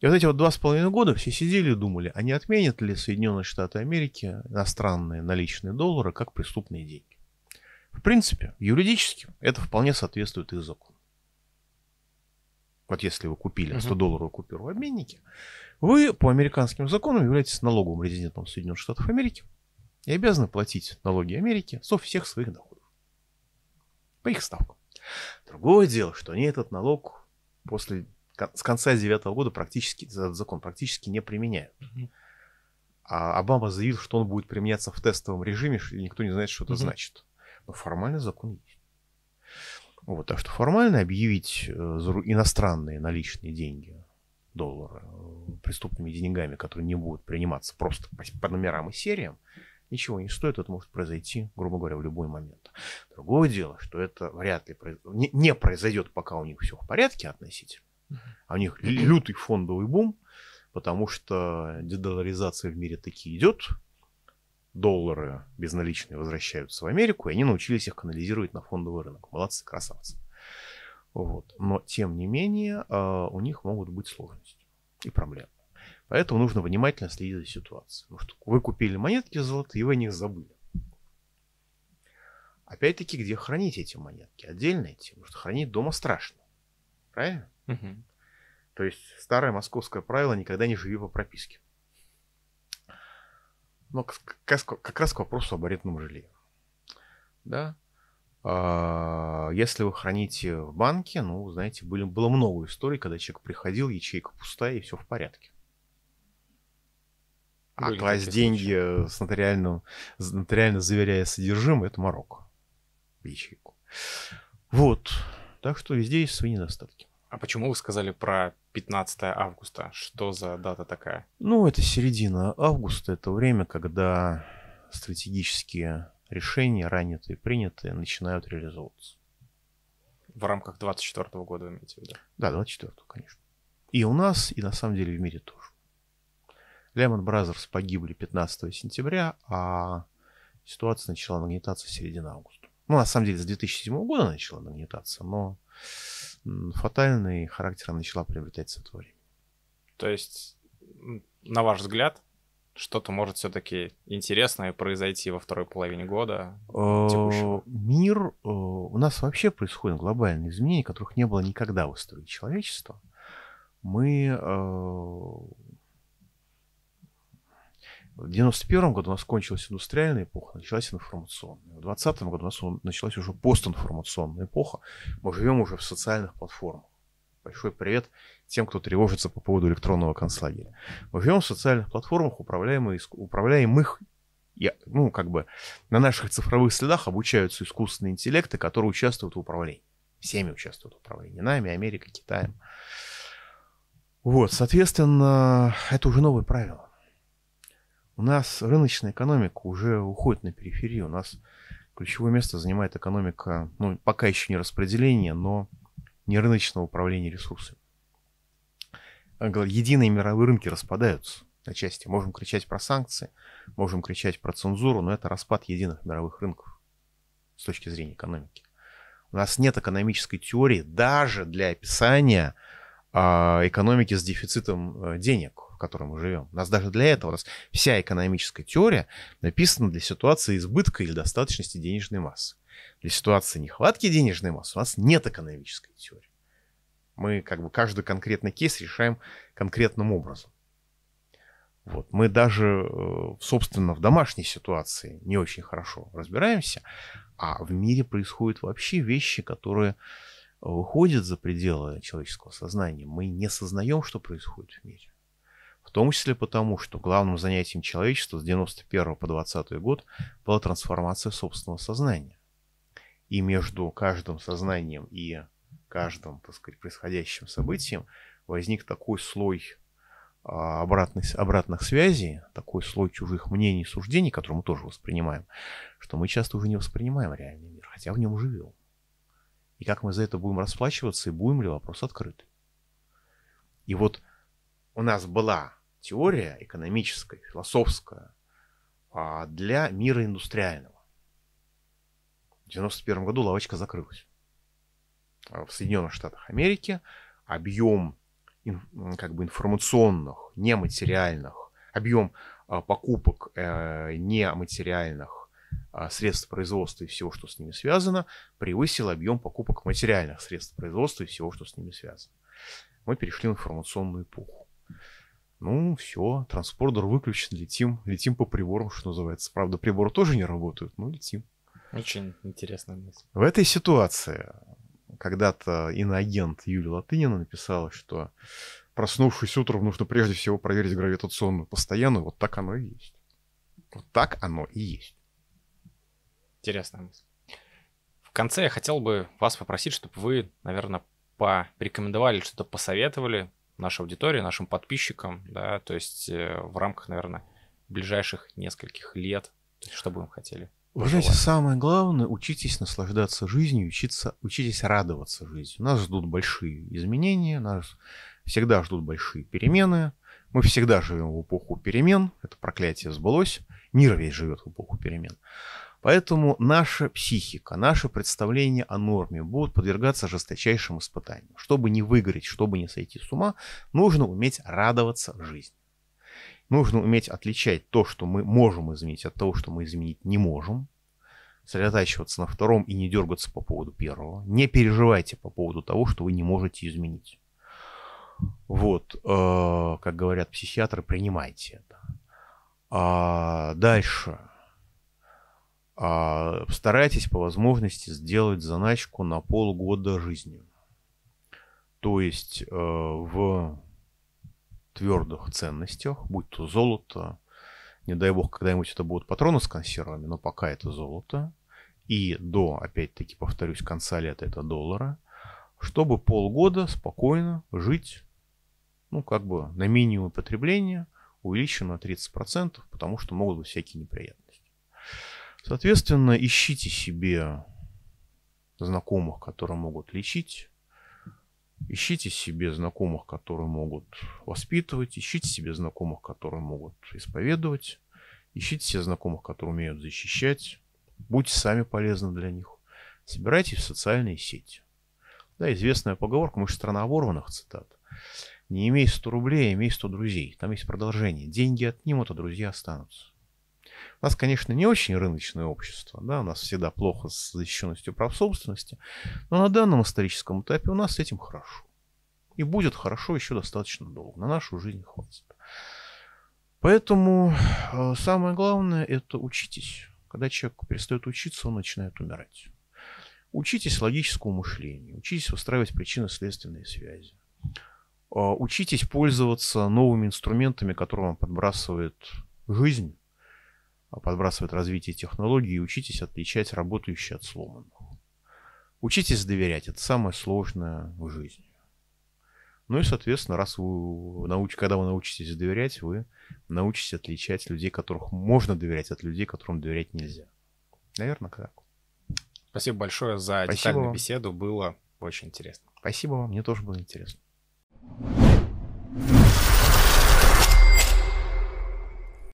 И вот эти вот два с половиной года все сидели и думали, а не отменят ли Соединенные Штаты Америки иностранные наличные доллары как преступные деньги. В принципе, юридически это вполне соответствует их закону. Вот если вы купили 100-долларовую купюру в обменнике, вы по американским законам являетесь налоговым резидентом Соединенных Штатов Америки и обязаны платить налоги Америки со всех своих доходов. По их ставкам. Другое дело, что они этот налог после с конца девятого года практически этот закон практически не применяют. А Обама заявил, что он будет применяться в тестовом режиме, и никто не знает, что это значит. Но формально закон есть. Вот, так что формально объявить э, иностранные наличные деньги, доллары, э, преступными деньгами, которые не будут приниматься просто по номерам и сериям, ничего не стоит, это может произойти, грубо говоря, в любой момент. Другое дело, что это вряд ли произ... не, не произойдет, пока у них все в порядке относительно. А у них лютый фондовый бум, потому что дедоларизация в мире таки идет, доллары безналичные возвращаются в Америку, и они научились их канализировать на фондовый рынок. Молодцы, красавцы. Вот. Но, тем не менее, а, у них могут быть сложности и проблемы. Поэтому нужно внимательно следить за ситуацией. Потому ну что вы купили монетки золотые, и вы о них забыли. Опять-таки, где хранить эти монетки? Отдельно эти, потому что хранить дома страшно. Правильно? Угу. То есть старое московское правило никогда не живи по прописке. Но как раз к вопросу об арендном жилье. Да. А, если вы храните в банке, ну, знаете, были, было много историй, когда человек приходил, ячейка пустая и все в порядке. А были класть деньги с нотариально, нотариально заверяя содержимое, это Марокко. Ячейку. Вот. Так что везде есть свои недостатки. А почему вы сказали про 15 августа? Что за дата такая? Ну, это середина августа, это время, когда стратегические решения, ранее принятые, начинают реализовываться. В рамках 24 года вы имеете в виду? Да, 24 конечно. И у нас, и на самом деле в мире тоже. Лемон Бразерс погибли 15 сентября, а ситуация начала нагнетаться в середине августа. Ну, на самом деле, с 2007 года начала нагнетаться, но фатальный характер начала приобретать с этого времени. То есть, на ваш взгляд, что-то может все-таки интересное произойти во второй половине года э, текущего? Мир... Э, у нас вообще происходят глобальные изменения, которых не было никогда в истории человечества. Мы э, в 1991 году у нас кончилась индустриальная эпоха, началась информационная. В 2020 году у нас началась уже постинформационная эпоха. Мы живем уже в социальных платформах. Большой привет тем, кто тревожится по поводу электронного концлагеря. Мы живем в социальных платформах, управляемых, управляемых я, ну, как бы на наших цифровых следах обучаются искусственные интеллекты, которые участвуют в управлении. Всеми участвуют в управлении. Нами, Америкой, Китаем. Вот, соответственно, это уже новые правила. У нас рыночная экономика уже уходит на периферию. У нас ключевое место занимает экономика, ну, пока еще не распределение, но не рыночного управления ресурсами. Единые мировые рынки распадаются на части. Можем кричать про санкции, можем кричать про цензуру, но это распад единых мировых рынков с точки зрения экономики. У нас нет экономической теории даже для описания экономики с дефицитом э, денег, в которой мы живем. У нас даже для этого у нас вся экономическая теория написана для ситуации избытка или достаточности денежной массы. Для ситуации нехватки денежной массы у нас нет экономической теории. Мы как бы каждый конкретный кейс решаем конкретным образом. Вот. Мы даже, э, собственно, в домашней ситуации не очень хорошо разбираемся, а в мире происходят вообще вещи, которые выходит за пределы человеческого сознания, мы не сознаем, что происходит в мире. В том числе потому, что главным занятием человечества с 91 по 20 год была трансформация собственного сознания. И между каждым сознанием и каждым, так сказать, происходящим событием возник такой слой а, обратных, обратных связей, такой слой чужих мнений и суждений, которые мы тоже воспринимаем, что мы часто уже не воспринимаем реальный мир, хотя в нем живем и как мы за это будем расплачиваться, и будем ли вопрос открыт. И вот у нас была теория экономическая, философская а, для мира индустриального. В 1991 году лавочка закрылась. А, в Соединенных Штатах Америки объем как бы информационных, нематериальных, объем а, покупок э, нематериальных а, средств производства и всего, что с ними связано, превысил объем покупок материальных средств производства и всего, что с ними связано. Мы перешли в информационную эпоху. Ну, все, транспортер выключен, летим, летим по приборам, что называется. Правда, приборы тоже не работают, но летим. Очень интересно. В этой ситуации когда-то иноагент Юлия Латынина написала, что проснувшись утром, нужно прежде всего проверить гравитационную постоянную. Вот так оно и есть. Вот так оно и есть. Интересная мысль. В конце я хотел бы вас попросить, чтобы вы, наверное, порекомендовали, что-то посоветовали нашей аудитории, нашим подписчикам, да, то есть э, в рамках, наверное, ближайших нескольких лет, что бы вы хотели. Вы знаете, самое главное, учитесь наслаждаться жизнью, учиться, учитесь радоваться жизни. Нас ждут большие изменения, нас всегда ждут большие перемены. Мы всегда живем в эпоху перемен, это проклятие сбылось. Мир весь живет в эпоху перемен. Поэтому наша психика, наше представление о норме будут подвергаться жесточайшим испытаниям. Чтобы не выгореть, чтобы не сойти с ума, нужно уметь радоваться жизни. Нужно уметь отличать то, что мы можем изменить, от того, что мы изменить не можем. Сосредотачиваться на втором и не дергаться по поводу первого. Не переживайте по поводу того, что вы не можете изменить. Вот, э, как говорят психиатры, принимайте это. А дальше а Старайтесь по возможности сделать заначку на полгода жизни. То есть э, в твердых ценностях, будь то золото, не дай бог, когда-нибудь это будут патроны с консервами, но пока это золото, и до, опять-таки, повторюсь, конца лета это доллара, чтобы полгода спокойно жить, ну, как бы на минимум потребления, увеличено на 30%, потому что могут быть всякие неприятности. Соответственно, ищите себе знакомых, которые могут лечить. Ищите себе знакомых, которые могут воспитывать. Ищите себе знакомых, которые могут исповедовать. Ищите себе знакомых, которые умеют защищать. Будьте сами полезны для них. Собирайтесь в социальные сети. Да, известная поговорка, мы же страна оборванных, цитат. Не имей 100 рублей, а имей 100 друзей. Там есть продолжение. Деньги отнимут, а друзья останутся. У нас, конечно, не очень рыночное общество, да, у нас всегда плохо с защищенностью прав собственности, но на данном историческом этапе у нас с этим хорошо. И будет хорошо еще достаточно долго, на нашу жизнь хватит. Поэтому э, самое главное – это учитесь. Когда человек перестает учиться, он начинает умирать. Учитесь логическому мышлению, учитесь выстраивать причинно-следственные связи. Э, учитесь пользоваться новыми инструментами, которые вам подбрасывает жизнь, подбрасывает развитие технологий и учитесь отличать работающие от сломанных. Учитесь доверять, это самое сложное в жизни. Ну и, соответственно, раз вы науч... когда вы научитесь доверять, вы научитесь отличать людей, которых можно доверять, от людей, которым доверять нельзя. Наверное, так. Спасибо большое за Спасибо детальную вам. беседу. Было очень интересно. Спасибо вам, мне тоже было интересно.